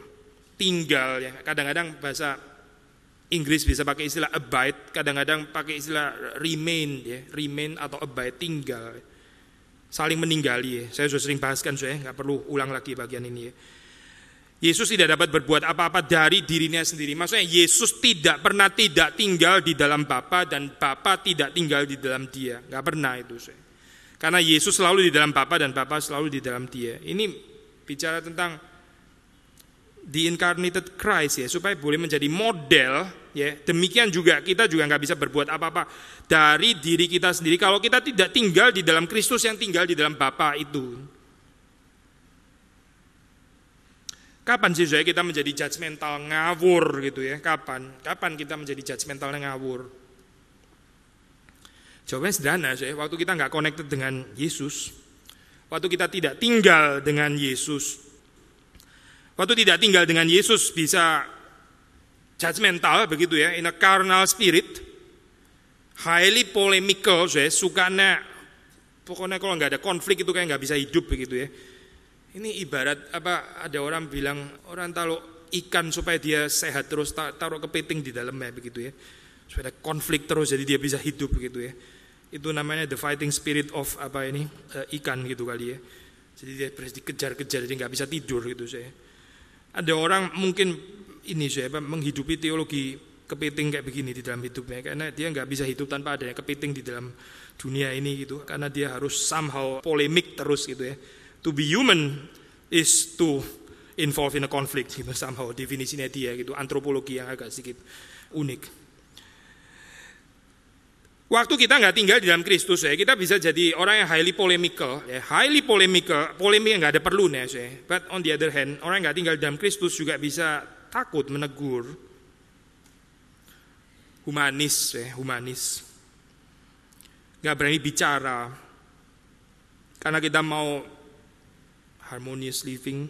tinggal ya. Kadang-kadang bahasa Inggris bisa pakai istilah abide, kadang-kadang pakai istilah remain ya, remain atau abide tinggal. Ya saling meninggali. Ya. Saya sudah sering bahaskan saya, nggak perlu ulang lagi bagian ini. Ya. Yesus tidak dapat berbuat apa-apa dari dirinya sendiri. Maksudnya Yesus tidak pernah tidak tinggal di dalam Bapa dan Bapa tidak tinggal di dalam Dia. Nggak pernah itu saya. Karena Yesus selalu di dalam Bapa dan Bapa selalu di dalam Dia. Ini bicara tentang the incarnated Christ ya supaya boleh menjadi model ya demikian juga kita juga nggak bisa berbuat apa-apa dari diri kita sendiri kalau kita tidak tinggal di dalam Kristus yang tinggal di dalam Bapa itu kapan sih saya kita menjadi judgmental ngawur gitu ya kapan kapan kita menjadi judgmental ngawur jawabnya sederhana saya waktu kita nggak connected dengan Yesus waktu kita tidak tinggal dengan Yesus Waktu tidak tinggal dengan Yesus bisa judgmental begitu ya, in a carnal spirit, highly polemical, saya sukana, pokoknya kalau nggak ada konflik itu kayak nggak bisa hidup begitu ya. Ini ibarat apa ada orang bilang orang taruh ikan supaya dia sehat terus taruh kepiting di dalamnya begitu ya. Supaya ada konflik terus jadi dia bisa hidup begitu ya. Itu namanya the fighting spirit of apa ini eh, ikan gitu kali ya. Jadi dia harus dikejar-kejar jadi nggak bisa tidur gitu saya. Ada orang mungkin ini siapa menghidupi teologi kepiting kayak begini di dalam hidupnya karena dia nggak bisa hidup tanpa adanya kepiting di dalam dunia ini gitu karena dia harus somehow polemik terus gitu ya to be human is to involve in a conflict gitu somehow definisinya dia gitu antropologi yang agak sedikit unik Waktu kita nggak tinggal di dalam Kristus ya, kita bisa jadi orang yang highly polemical, ya, highly polemical, polemik yang nggak ada perlu nih ya. But on the other hand, orang yang nggak tinggal di dalam Kristus juga bisa takut menegur, humanis ya, humanis, nggak berani bicara, karena kita mau harmonious living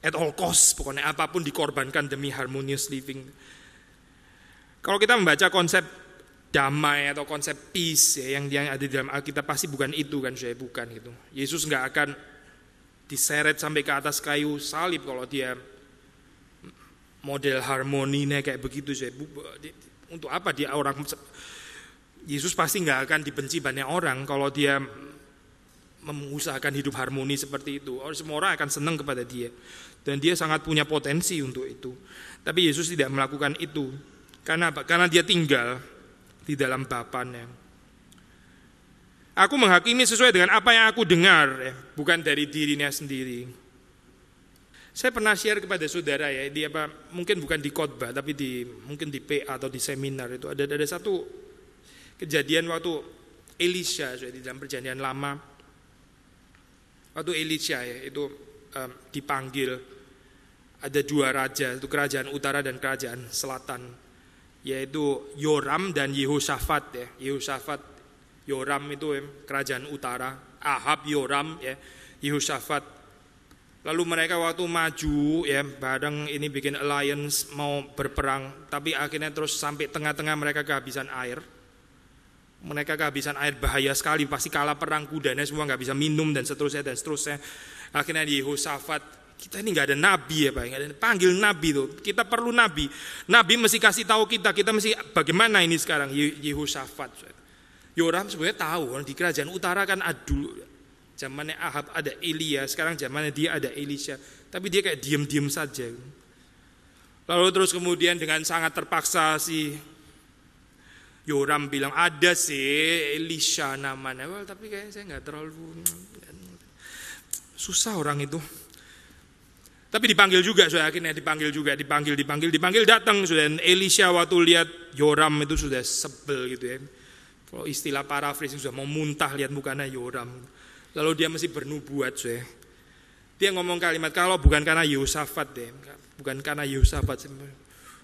at all cost, pokoknya apapun dikorbankan demi harmonious living. Kalau kita membaca konsep damai atau konsep peace ya, yang yang ada di dalam Alkitab pasti bukan itu kan saya bukan gitu. Yesus nggak akan diseret sampai ke atas kayu salib kalau dia model harmoninya kayak begitu saya untuk apa dia orang Yesus pasti nggak akan dibenci banyak orang kalau dia mengusahakan hidup harmoni seperti itu. Orang semua orang akan senang kepada dia dan dia sangat punya potensi untuk itu. Tapi Yesus tidak melakukan itu karena apa? Karena dia tinggal di dalam bapaknya. Aku menghakimi sesuai dengan apa yang aku dengar, ya, bukan dari dirinya sendiri. Saya pernah share kepada saudara ya, di apa mungkin bukan di khotbah tapi di mungkin di PA atau di seminar itu ada ada satu kejadian waktu Elisha ya, di dalam perjanjian lama. Waktu Elisha ya, itu um, dipanggil ada dua raja, itu kerajaan utara dan kerajaan selatan yaitu Yoram dan Yehoshafat ya. Yehoshafat Yoram itu ya, kerajaan utara, Ahab Yoram ya, Yehoshafat. Lalu mereka waktu maju ya bareng ini bikin alliance mau berperang, tapi akhirnya terus sampai tengah-tengah mereka kehabisan air. Mereka kehabisan air bahaya sekali, pasti kalah perang kudanya semua nggak bisa minum dan seterusnya dan seterusnya. Akhirnya Yehoshafat kita ini nggak ada nabi ya Pak, nggak ada panggil nabi tuh. Kita perlu nabi. Nabi mesti kasih tahu kita, kita mesti bagaimana ini sekarang Yehoshafat. Yoram ya sebenarnya tahu di kerajaan utara kan adul zamannya Ahab ada Elia, sekarang zamannya dia ada Elisha, tapi dia kayak diem-diem saja. Lalu terus kemudian dengan sangat terpaksa si Yoram ya bilang ada sih Elisha namanya, well, tapi kayaknya saya nggak terlalu susah orang itu. Tapi dipanggil juga, sudah akhirnya ya, dipanggil juga, dipanggil, dipanggil, dipanggil datang sudah. Elisha waktu lihat Yoram itu sudah sebel gitu ya. Kalau istilah paraphrasing sudah mau muntah lihat mukanya Yoram. Lalu dia masih bernubuat sudah. Dia ngomong kalimat kalau bukan karena Yosafat deh, bukan karena Yosafat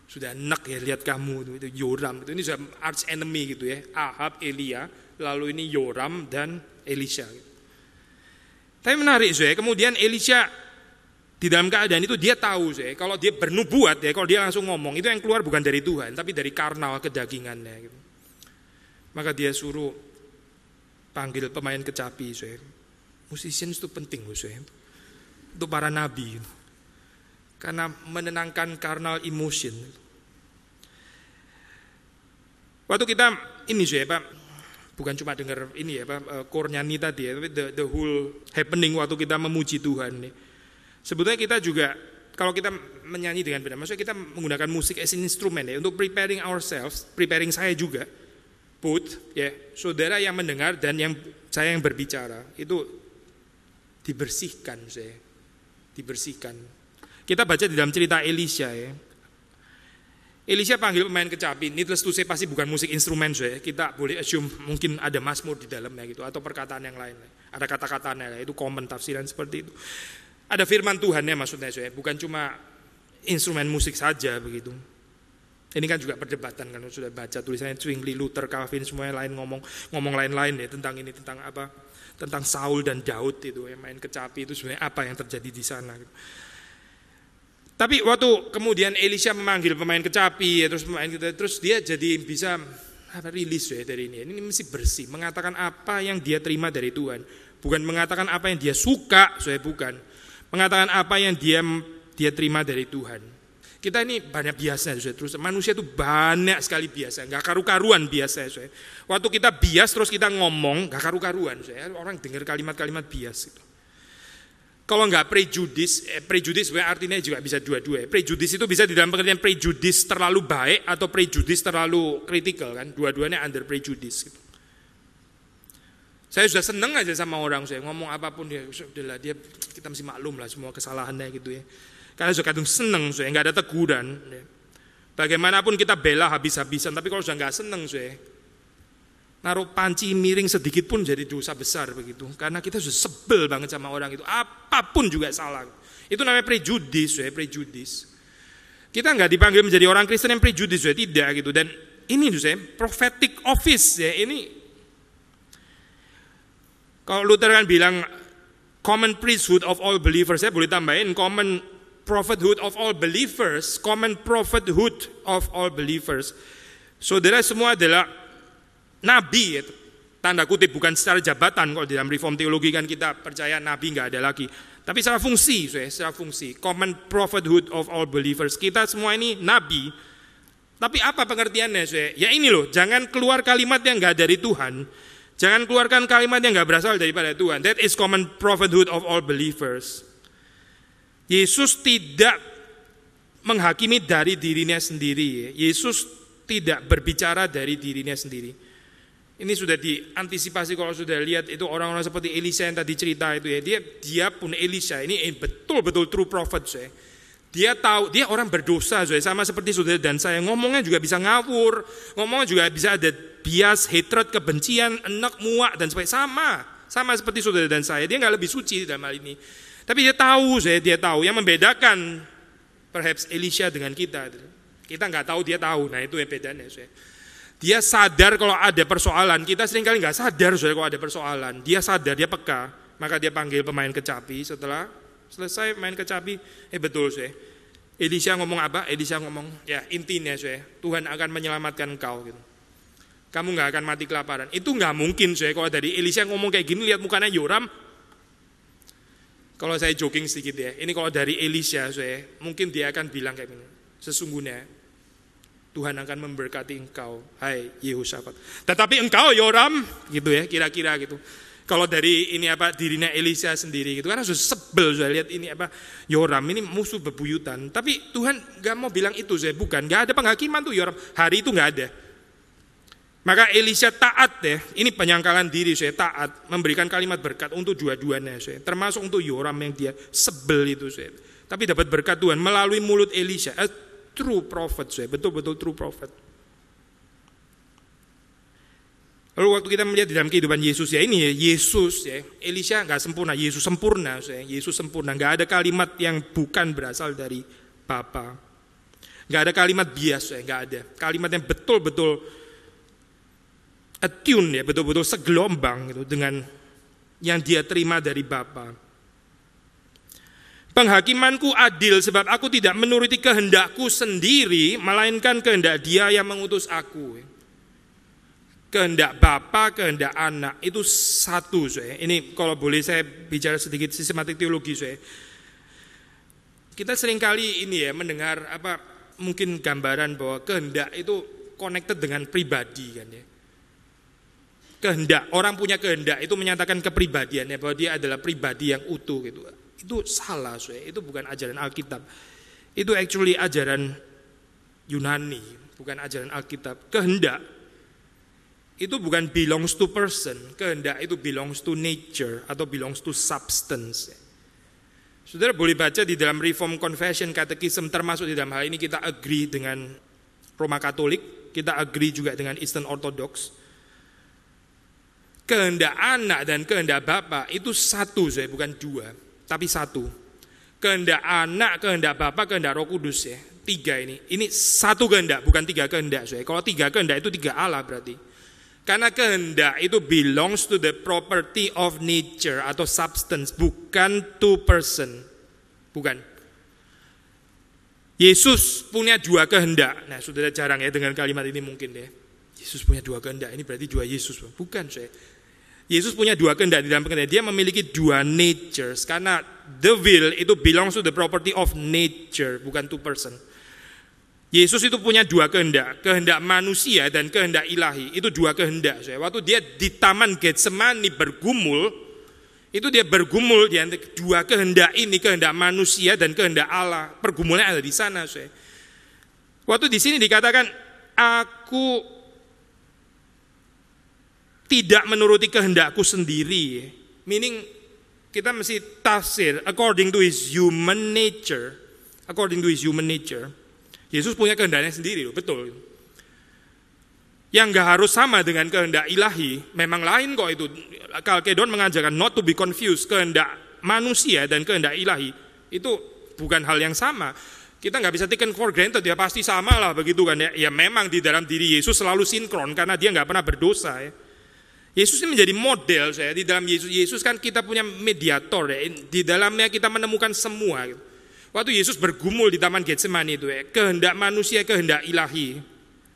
sudah enak ya lihat kamu itu Yoram itu ini sudah arch enemy gitu ya Ahab Elia lalu ini Yoram dan Elisha. Gitu. Tapi menarik sudah kemudian Elisha di dalam keadaan itu dia tahu sih kalau dia bernubuat ya kalau dia langsung ngomong itu yang keluar bukan dari Tuhan tapi dari karnal kedagingannya gitu. maka dia suruh panggil pemain kecapi sih musician itu penting sih untuk para nabi gitu. karena menenangkan karnal emotion waktu kita ini sih pak bukan cuma dengar ini ya Pak eh, Kornyani tadi ya, tapi the, the whole happening waktu kita memuji Tuhan nih. Sebetulnya kita juga kalau kita menyanyi dengan benar, maksudnya kita menggunakan musik as an instrument ya untuk preparing ourselves, preparing saya juga. Put ya, saudara yang mendengar dan yang saya yang berbicara itu dibersihkan saya. Dibersihkan. Kita baca di dalam cerita Elisa ya. Elisa panggil pemain kecapi, needless tuh saya pasti bukan musik instrumen saya. Kita boleh assume mungkin ada mazmur di dalamnya gitu atau perkataan yang lain. Ada kata-katanya itu common tafsiran seperti itu. Ada firman Tuhan ya maksudnya saya, bukan cuma instrumen musik saja begitu. Ini kan juga perdebatan kan sudah baca tulisannya Zwingli, Luther, Calvin semuanya lain ngomong ngomong lain-lain ya tentang ini tentang apa tentang Saul dan Daud itu yang main kecapi itu sebenarnya apa yang terjadi di sana. Gitu. Tapi waktu kemudian Elisa memanggil pemain kecapi ya, terus pemain terus dia jadi bisa rilis ya dari ini. Ini mesti bersih, mengatakan apa yang dia terima dari Tuhan, bukan mengatakan apa yang dia suka, saya bukan mengatakan apa yang dia dia terima dari Tuhan. Kita ini banyak biasa, saya. Terus manusia itu banyak sekali biasa, nggak karu-karuan biasa, saya. Waktu kita bias terus kita ngomong, nggak karu-karuan, saya. Orang dengar kalimat-kalimat bias itu. Kalau nggak prejudis, eh, prejudis artinya juga bisa dua-dua. Ya. Prejudis itu bisa di dalam pengertian prejudis terlalu baik atau prejudis terlalu kritikal kan. Dua-duanya under prejudis. Gitu. Saya sudah seneng aja sama orang saya ngomong apapun dia, udahlah dia kita mesti maklum lah semua kesalahannya gitu ya. Karena sudah kadung seneng saya nggak ada teguran. Ya. Bagaimanapun kita bela habis-habisan, tapi kalau sudah nggak seneng saya naruh panci miring sedikit pun jadi dosa besar begitu. Karena kita sudah sebel banget sama orang itu, apapun juga salah. Itu namanya prejudis, ya prejudis. Kita nggak dipanggil menjadi orang Kristen yang prejudis, ya tidak gitu. Dan ini tuh saya prophetic office ya ini kalau Luther kan bilang common priesthood of all believers, saya boleh tambahin common prophethood of all believers, common prophethood of all believers. Saudara semua adalah nabi, ya. tanda kutip bukan secara jabatan kalau di dalam reform teologi kan kita percaya nabi nggak ada lagi. Tapi secara fungsi, secara fungsi, common prophethood of all believers. Kita semua ini nabi, tapi apa pengertiannya? Saya? Ya ini loh, jangan keluar kalimat yang nggak dari Tuhan. Jangan keluarkan kalimat yang nggak berasal daripada Tuhan. That is common prophethood of all believers. Yesus tidak menghakimi dari dirinya sendiri. Yesus tidak berbicara dari dirinya sendiri. Ini sudah diantisipasi kalau sudah lihat itu orang-orang seperti Elisa yang tadi cerita itu ya. Dia dia pun Elisa ini eh, betul-betul true prophet saya. Dia tahu dia orang berdosa saya sama seperti saudara dan saya ngomongnya juga bisa ngawur, ngomongnya juga bisa ada bias, hatred, kebencian, enak, muak, dan sebagainya. Sama, sama seperti saudara dan saya. Dia nggak lebih suci dalam hal ini. Tapi dia tahu, saya dia tahu. Yang membedakan perhaps Elisha dengan kita. Kita nggak tahu, dia tahu. Nah itu yang bedanya. Saya. Dia sadar kalau ada persoalan. Kita sering kali nggak sadar saya kalau ada persoalan. Dia sadar, dia peka. Maka dia panggil pemain kecapi. Setelah selesai main kecapi, eh betul saya. Elisha ngomong apa? Elisa ngomong, ya intinya saya, Tuhan akan menyelamatkan engkau gitu kamu nggak akan mati kelaparan. Itu nggak mungkin saya kalau dari Elisa ngomong kayak gini lihat mukanya Yoram. Kalau saya joking sedikit ya, ini kalau dari Elisa, saya mungkin dia akan bilang kayak gini. Sesungguhnya Tuhan akan memberkati engkau, hai Yehoshafat. Tetapi engkau Yoram, gitu ya, kira-kira gitu. Kalau dari ini apa dirinya Elisa sendiri gitu kan harus sebel saya lihat ini apa Yoram ini musuh bebuyutan. Tapi Tuhan nggak mau bilang itu saya bukan, nggak ada penghakiman tuh Yoram. Hari itu nggak ada. Maka Elisa taat deh, ini penyangkalan diri saya taat, memberikan kalimat berkat untuk dua-duanya saya, termasuk untuk Yoram yang dia sebel itu saya. Tapi dapat berkat Tuhan melalui mulut Elisa, a true prophet saya, betul-betul true prophet. Lalu waktu kita melihat di dalam kehidupan Yesus ya ini ya, Yesus ya, Elisa nggak sempurna, Yesus sempurna saya, Yesus sempurna, nggak ada kalimat yang bukan berasal dari Bapa. Nggak ada kalimat bias saya, nggak ada. Kalimat yang betul-betul attune ya betul-betul segelombang gitu dengan yang dia terima dari Bapa. Penghakimanku adil sebab aku tidak menuruti kehendakku sendiri melainkan kehendak Dia yang mengutus aku. Kehendak Bapa, kehendak anak itu satu. Saya. Ini kalau boleh saya bicara sedikit sistematik teologi. Saya. Kita seringkali ini ya mendengar apa mungkin gambaran bahwa kehendak itu connected dengan pribadi kan ya kehendak. Orang punya kehendak itu menyatakan kepribadiannya bahwa dia adalah pribadi yang utuh gitu. Itu salah, saya. Itu bukan ajaran Alkitab. Itu actually ajaran Yunani, bukan ajaran Alkitab. Kehendak itu bukan belongs to person, kehendak itu belongs to nature atau belongs to substance. Saudara boleh baca di dalam Reform Confession Catechism termasuk di dalam hal ini kita agree dengan Roma Katolik, kita agree juga dengan Eastern Orthodox Kehendak anak dan kehendak bapak itu satu, saya bukan dua, tapi satu. Kehendak anak, kehendak bapak, kehendak Roh Kudus ya. Tiga ini. Ini satu kehendak, bukan tiga kehendak. Saya. Kalau tiga kehendak itu tiga Allah berarti. Karena kehendak itu belongs to the property of nature atau substance, bukan to person. Bukan. Yesus punya dua kehendak. Nah, sudah jarang ya dengan kalimat ini mungkin deh. Ya. Yesus punya dua kehendak. Ini berarti dua Yesus. Bukan, saya. Yesus punya dua kehendak di dalam kehendak. Dia memiliki dua nature. Karena the will itu belongs to the property of nature, bukan to person. Yesus itu punya dua kehendak, kehendak manusia dan kehendak ilahi. Itu dua kehendak. Saya. Waktu dia di taman Getsemani bergumul, itu dia bergumul di antara dua kehendak ini, kehendak manusia dan kehendak Allah. Pergumulannya ada di sana. Saya. Waktu di sini dikatakan, aku tidak menuruti kehendakku sendiri. Meaning kita mesti tafsir according to his human nature. According to his human nature. Yesus punya kehendaknya sendiri betul. Yang nggak harus sama dengan kehendak ilahi, memang lain kok itu. Kalkedon mengajarkan not to be confused, kehendak manusia dan kehendak ilahi itu bukan hal yang sama. Kita nggak bisa taken for granted ya pasti sama lah begitu kan ya. Ya memang di dalam diri Yesus selalu sinkron karena dia nggak pernah berdosa ya. Yesus ini menjadi model saya di dalam Yesus. Yesus kan kita punya mediator ya. Di dalamnya kita menemukan semua. Gitu. Waktu Yesus bergumul di taman Getsemani itu ya, kehendak manusia kehendak ilahi.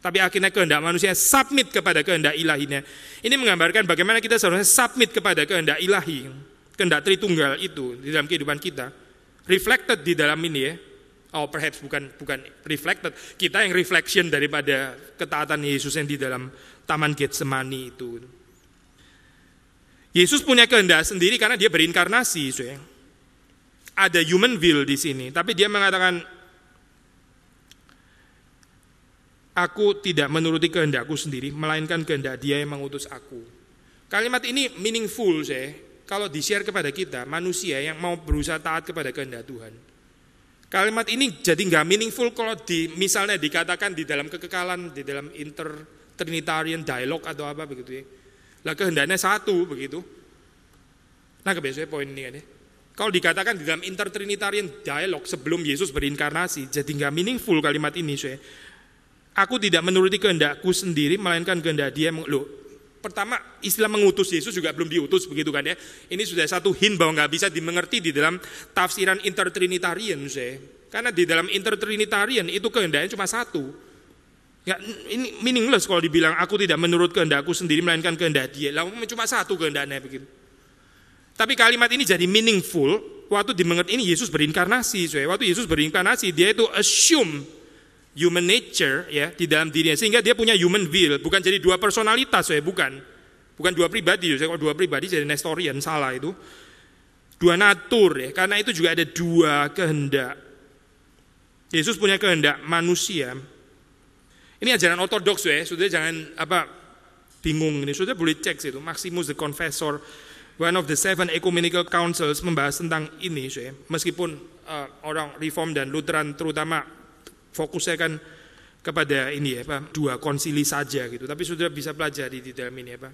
Tapi akhirnya kehendak manusia submit kepada kehendak ilahinya. Ini menggambarkan bagaimana kita seharusnya submit kepada kehendak ilahi. Kehendak Tritunggal itu di dalam kehidupan kita. Reflected di dalam ini ya. Oh perhaps bukan bukan reflected. Kita yang reflection daripada ketaatan Yesus yang di dalam Taman Getsemani itu. Yesus punya kehendak sendiri karena dia berinkarnasi. Ada human will di sini, tapi dia mengatakan, Aku tidak menuruti kehendakku sendiri, melainkan kehendak dia yang mengutus aku. Kalimat ini meaningful saya, kalau di-share kepada kita, manusia yang mau berusaha taat kepada kehendak Tuhan. Kalimat ini jadi nggak meaningful kalau di, misalnya dikatakan di dalam kekekalan, di dalam inter Trinitarian dialog atau apa begitu ya. Lah kehendaknya satu begitu. Nah kebiasaan poin ini kan ya. Kalau dikatakan di dalam intertrinitarian dialog sebelum Yesus berinkarnasi, jadi nggak meaningful kalimat ini. Saya. Aku tidak menuruti kehendakku sendiri, melainkan kehendak dia. Loh, pertama istilah mengutus Yesus juga belum diutus begitu kan ya. Ini sudah satu hin bahwa nggak bisa dimengerti di dalam tafsiran intertrinitarian. Saya. Karena di dalam intertrinitarian itu kehendaknya cuma satu. Nggak, ya, ini meaningless kalau dibilang aku tidak menurut kehendakku sendiri melainkan kehendak dia. Lah cuma satu kehendaknya begitu. Tapi kalimat ini jadi meaningful waktu dimengerti ini Yesus berinkarnasi, coy. Ya. Waktu Yesus berinkarnasi dia itu assume human nature ya di dalam dirinya sehingga dia punya human will, bukan jadi dua personalitas, cuy, ya, bukan. Bukan dua pribadi, cuy. Kalau dua pribadi jadi Nestorian salah itu. Dua natur ya, karena itu juga ada dua kehendak. Yesus punya kehendak manusia, ini ajaran ortodoks ya, sudah jangan apa bingung ini. sudah boleh cek itu Maximus the Confessor, one of the seven ecumenical councils membahas tentang ini, saudara. Ya. Meskipun uh, orang Reform dan Lutheran terutama fokusnya kan kepada ini ya, apa dua konsili saja gitu. Tapi sudah bisa pelajari di dalam ini apa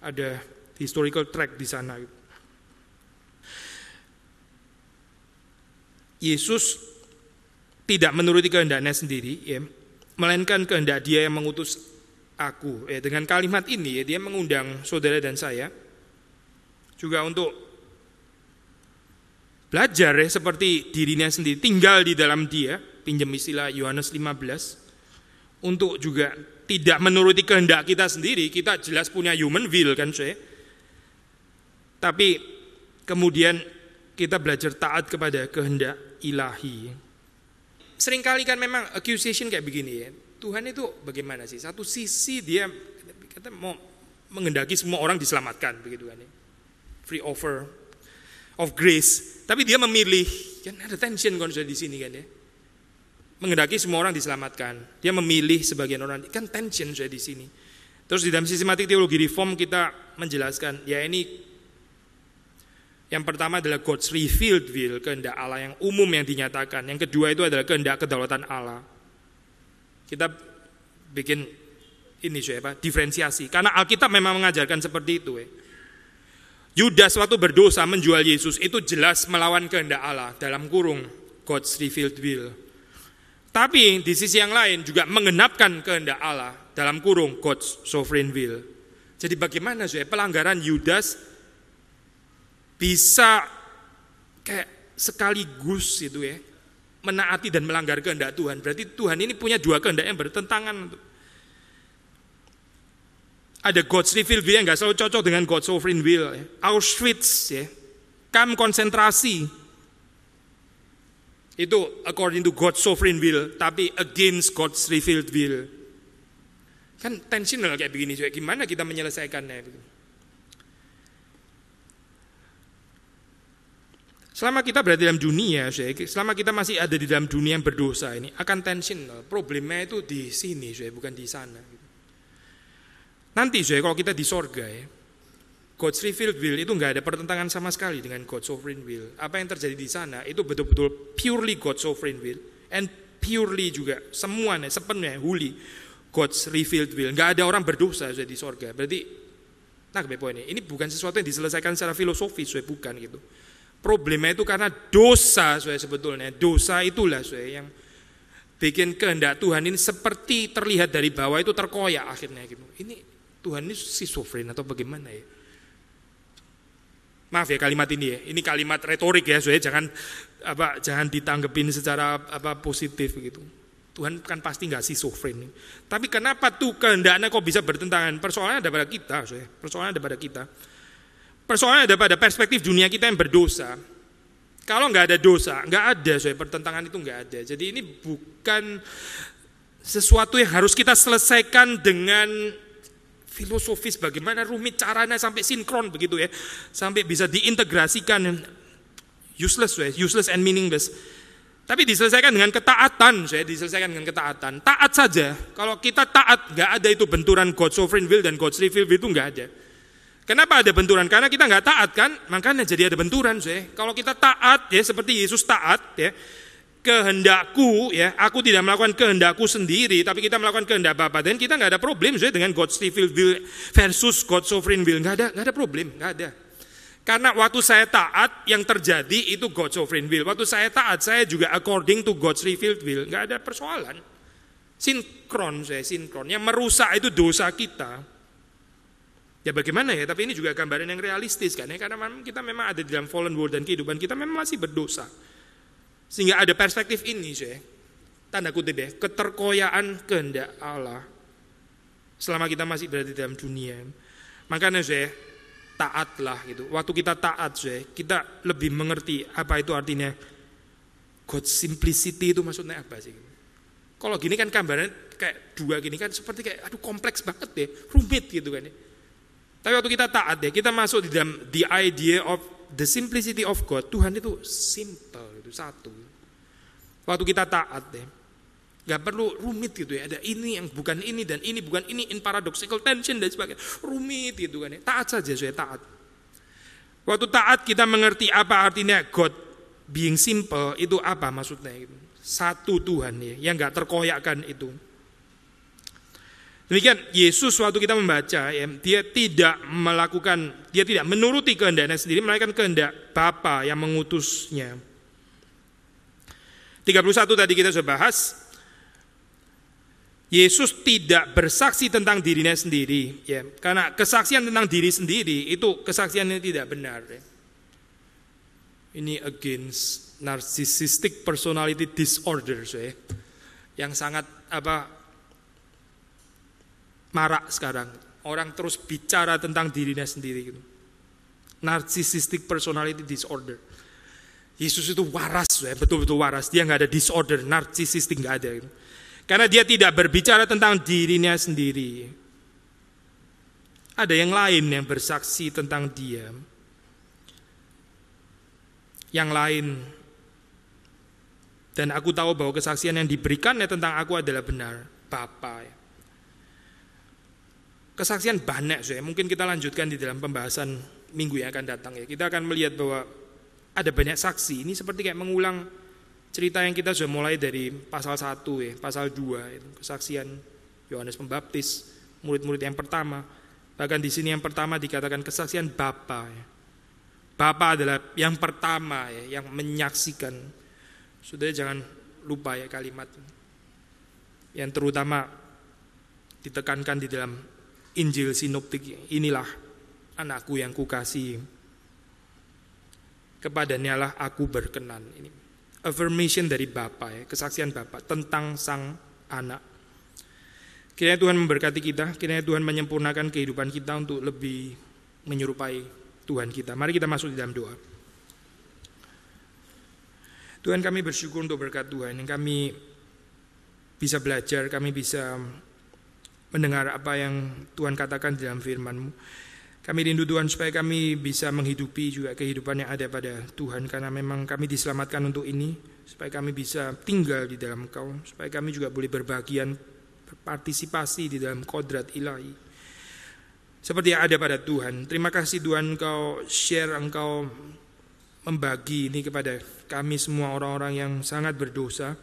ada historical track di sana. Gitu. Yesus tidak menuruti kehendaknya sendiri, ya, melainkan kehendak Dia yang mengutus aku. Ya, dengan kalimat ini ya, dia mengundang saudara dan saya juga untuk belajar ya seperti dirinya sendiri, tinggal di dalam Dia, pinjam istilah Yohanes 15 untuk juga tidak menuruti kehendak kita sendiri, kita jelas punya human will kan saya. Tapi kemudian kita belajar taat kepada kehendak ilahi seringkali kan memang accusation kayak begini ya. Tuhan itu bagaimana sih? Satu sisi dia kata mau mengendaki semua orang diselamatkan begitu kan ya. Free offer of grace. Tapi dia memilih, kan ada tension kan sudah di sini kan ya. Mengendaki semua orang diselamatkan. Dia memilih sebagian orang. Kan tension sudah di sini. Terus di dalam sistematik teologi reform kita menjelaskan, ya ini yang pertama adalah God's revealed will, kehendak Allah yang umum yang dinyatakan. Yang kedua itu adalah kehendak kedaulatan Allah. Kita bikin ini siapa? Diferensiasi. Karena Alkitab memang mengajarkan seperti itu. Eh. Yudas waktu berdosa menjual Yesus itu jelas melawan kehendak Allah dalam kurung God's revealed will. Tapi di sisi yang lain juga mengenapkan kehendak Allah dalam kurung God's sovereign will. Jadi bagaimana sih pelanggaran Yudas bisa kayak sekaligus itu ya menaati dan melanggar kehendak Tuhan. Berarti Tuhan ini punya dua kehendak yang bertentangan. Ada God's revealed will yang nggak selalu cocok dengan God's sovereign will. Ya. Auschwitz, ya. kam konsentrasi. Itu according to God's sovereign will, tapi against God's revealed will. Kan tensional kayak begini Gimana kita menyelesaikannya? Begitu. Selama kita berada dalam dunia, selama kita masih ada di dalam dunia yang berdosa ini, akan tension, Problemnya itu di sini, bukan di sana. Nanti, kalau kita di sorga ya, God's revealed will itu nggak ada pertentangan sama sekali dengan God's sovereign will. Apa yang terjadi di sana itu betul-betul purely God's sovereign will and purely juga semuanya sepenuhnya huli God's revealed will. Nggak ada orang berdosa sudah di sorga. Berarti nah poinnya ini bukan sesuatu yang diselesaikan secara filosofis, sudah bukan gitu. Problemnya itu karena dosa, saya sebetulnya. Dosa itulah saya yang bikin kehendak Tuhan ini seperti terlihat dari bawah itu terkoyak akhirnya gitu. Ini Tuhan ini si sovereign atau bagaimana ya? Maaf ya kalimat ini ya. Ini kalimat retorik ya, saya jangan apa jangan ditanggepin secara apa positif gitu. Tuhan kan pasti nggak si sovereign. Tapi kenapa tuh kehendaknya kok bisa bertentangan? Persoalannya ada pada kita, saya. Persoalannya ada pada kita. Persoalannya ada pada perspektif dunia kita yang berdosa. Kalau nggak ada dosa, nggak ada, soal pertentangan itu nggak ada. Jadi ini bukan sesuatu yang harus kita selesaikan dengan filosofis bagaimana rumit caranya sampai sinkron begitu ya, sampai bisa diintegrasikan useless, soalnya useless and meaningless. Tapi diselesaikan dengan ketaatan, saya diselesaikan dengan ketaatan. Taat saja. Kalau kita taat, nggak ada itu benturan God sovereign will dan God's revealed will itu nggak ada. Kenapa ada benturan? Karena kita nggak taat kan, makanya jadi ada benturan. sih. Kalau kita taat ya seperti Yesus taat ya, kehendakku ya aku tidak melakukan kehendakku sendiri tapi kita melakukan kehendak Bapa dan kita nggak ada problem saya dengan God's civil will versus God's sovereign will nggak ada nggak ada problem nggak ada karena waktu saya taat yang terjadi itu God's sovereign will waktu saya taat saya juga according to God's revealed will nggak ada persoalan sinkron saya sinkron yang merusak itu dosa kita Ya bagaimana ya, tapi ini juga gambaran yang realistis kan ya, karena kita memang ada di dalam fallen world dan kehidupan kita memang masih berdosa. Sehingga ada perspektif ini saya, tanda kutip ya, keterkoyaan kehendak Allah selama kita masih berada di dalam dunia. Makanya saya taatlah gitu. Waktu kita taat saya, kita lebih mengerti apa itu artinya God simplicity itu maksudnya apa sih? Kalau gini kan gambaran kayak dua gini kan seperti kayak aduh kompleks banget deh rumit gitu kan ya. Tapi waktu kita taat deh, kita masuk di dalam the idea of the simplicity of God. Tuhan itu simple, itu satu. Waktu kita taat deh, nggak perlu rumit gitu ya. Ada ini yang bukan ini dan ini bukan ini in paradoxical tension dan sebagainya. Rumit gitu kan ya. Taat saja saya taat. Waktu taat kita mengerti apa artinya God being simple itu apa maksudnya gitu. Satu Tuhan ya, yang nggak terkoyakkan itu. Demikian Yesus waktu kita membaca ya, dia tidak melakukan dia tidak menuruti kehendaknya sendiri melainkan kehendak Bapa yang mengutusnya. 31 tadi kita sudah bahas Yesus tidak bersaksi tentang dirinya sendiri ya karena kesaksian tentang diri sendiri itu kesaksian yang tidak benar. Ya. Ini against narcissistic personality disorders ya. Yang sangat apa marak sekarang. Orang terus bicara tentang dirinya sendiri gitu. Narcissistic personality disorder. Yesus itu waras, ya, betul-betul waras. Dia nggak ada disorder, narcissistic nggak ada. Gitu. Karena dia tidak berbicara tentang dirinya sendiri. Ada yang lain yang bersaksi tentang dia. Yang lain dan aku tahu bahwa kesaksian yang diberikannya tentang aku adalah benar. Bapak. Ya. Kesaksian banyak saya. Mungkin kita lanjutkan di dalam pembahasan minggu yang akan datang ya. Kita akan melihat bahwa ada banyak saksi. Ini seperti kayak mengulang cerita yang kita sudah mulai dari pasal 1 ya, pasal 2 itu kesaksian Yohanes Pembaptis, murid-murid yang pertama. Bahkan di sini yang pertama dikatakan kesaksian Bapa ya. Bapa adalah yang pertama ya, yang menyaksikan. sudah jangan lupa ya kalimat yang terutama ditekankan di dalam Injil sinoptik inilah anakku yang kukasihi. kepada lah aku berkenan. Ini affirmation dari Bapa ya, kesaksian Bapa tentang sang anak. Kiranya Tuhan memberkati kita, kiranya Tuhan menyempurnakan kehidupan kita untuk lebih menyerupai Tuhan kita. Mari kita masuk di dalam doa. Tuhan kami bersyukur untuk berkat Tuhan yang kami bisa belajar, kami bisa mendengar apa yang Tuhan katakan dalam firman-Mu. Kami rindu Tuhan supaya kami bisa menghidupi juga kehidupan yang ada pada Tuhan karena memang kami diselamatkan untuk ini supaya kami bisa tinggal di dalam Kau supaya kami juga boleh berbagian berpartisipasi di dalam kodrat ilahi seperti yang ada pada Tuhan. Terima kasih Tuhan Engkau share Engkau membagi ini kepada kami semua orang-orang yang sangat berdosa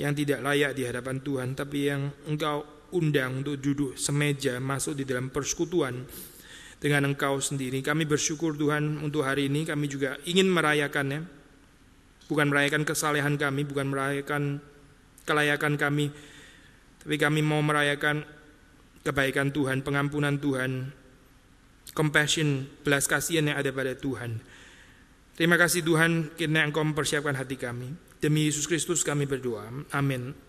yang tidak layak di hadapan Tuhan tapi yang Engkau undang untuk duduk semeja masuk di dalam persekutuan dengan engkau sendiri. Kami bersyukur Tuhan untuk hari ini kami juga ingin merayakannya. Bukan merayakan kesalehan kami, bukan merayakan kelayakan kami, tapi kami mau merayakan kebaikan Tuhan, pengampunan Tuhan, compassion, belas kasihan yang ada pada Tuhan. Terima kasih Tuhan, kiranya Engkau mempersiapkan hati kami. Demi Yesus Kristus kami berdoa. Amin.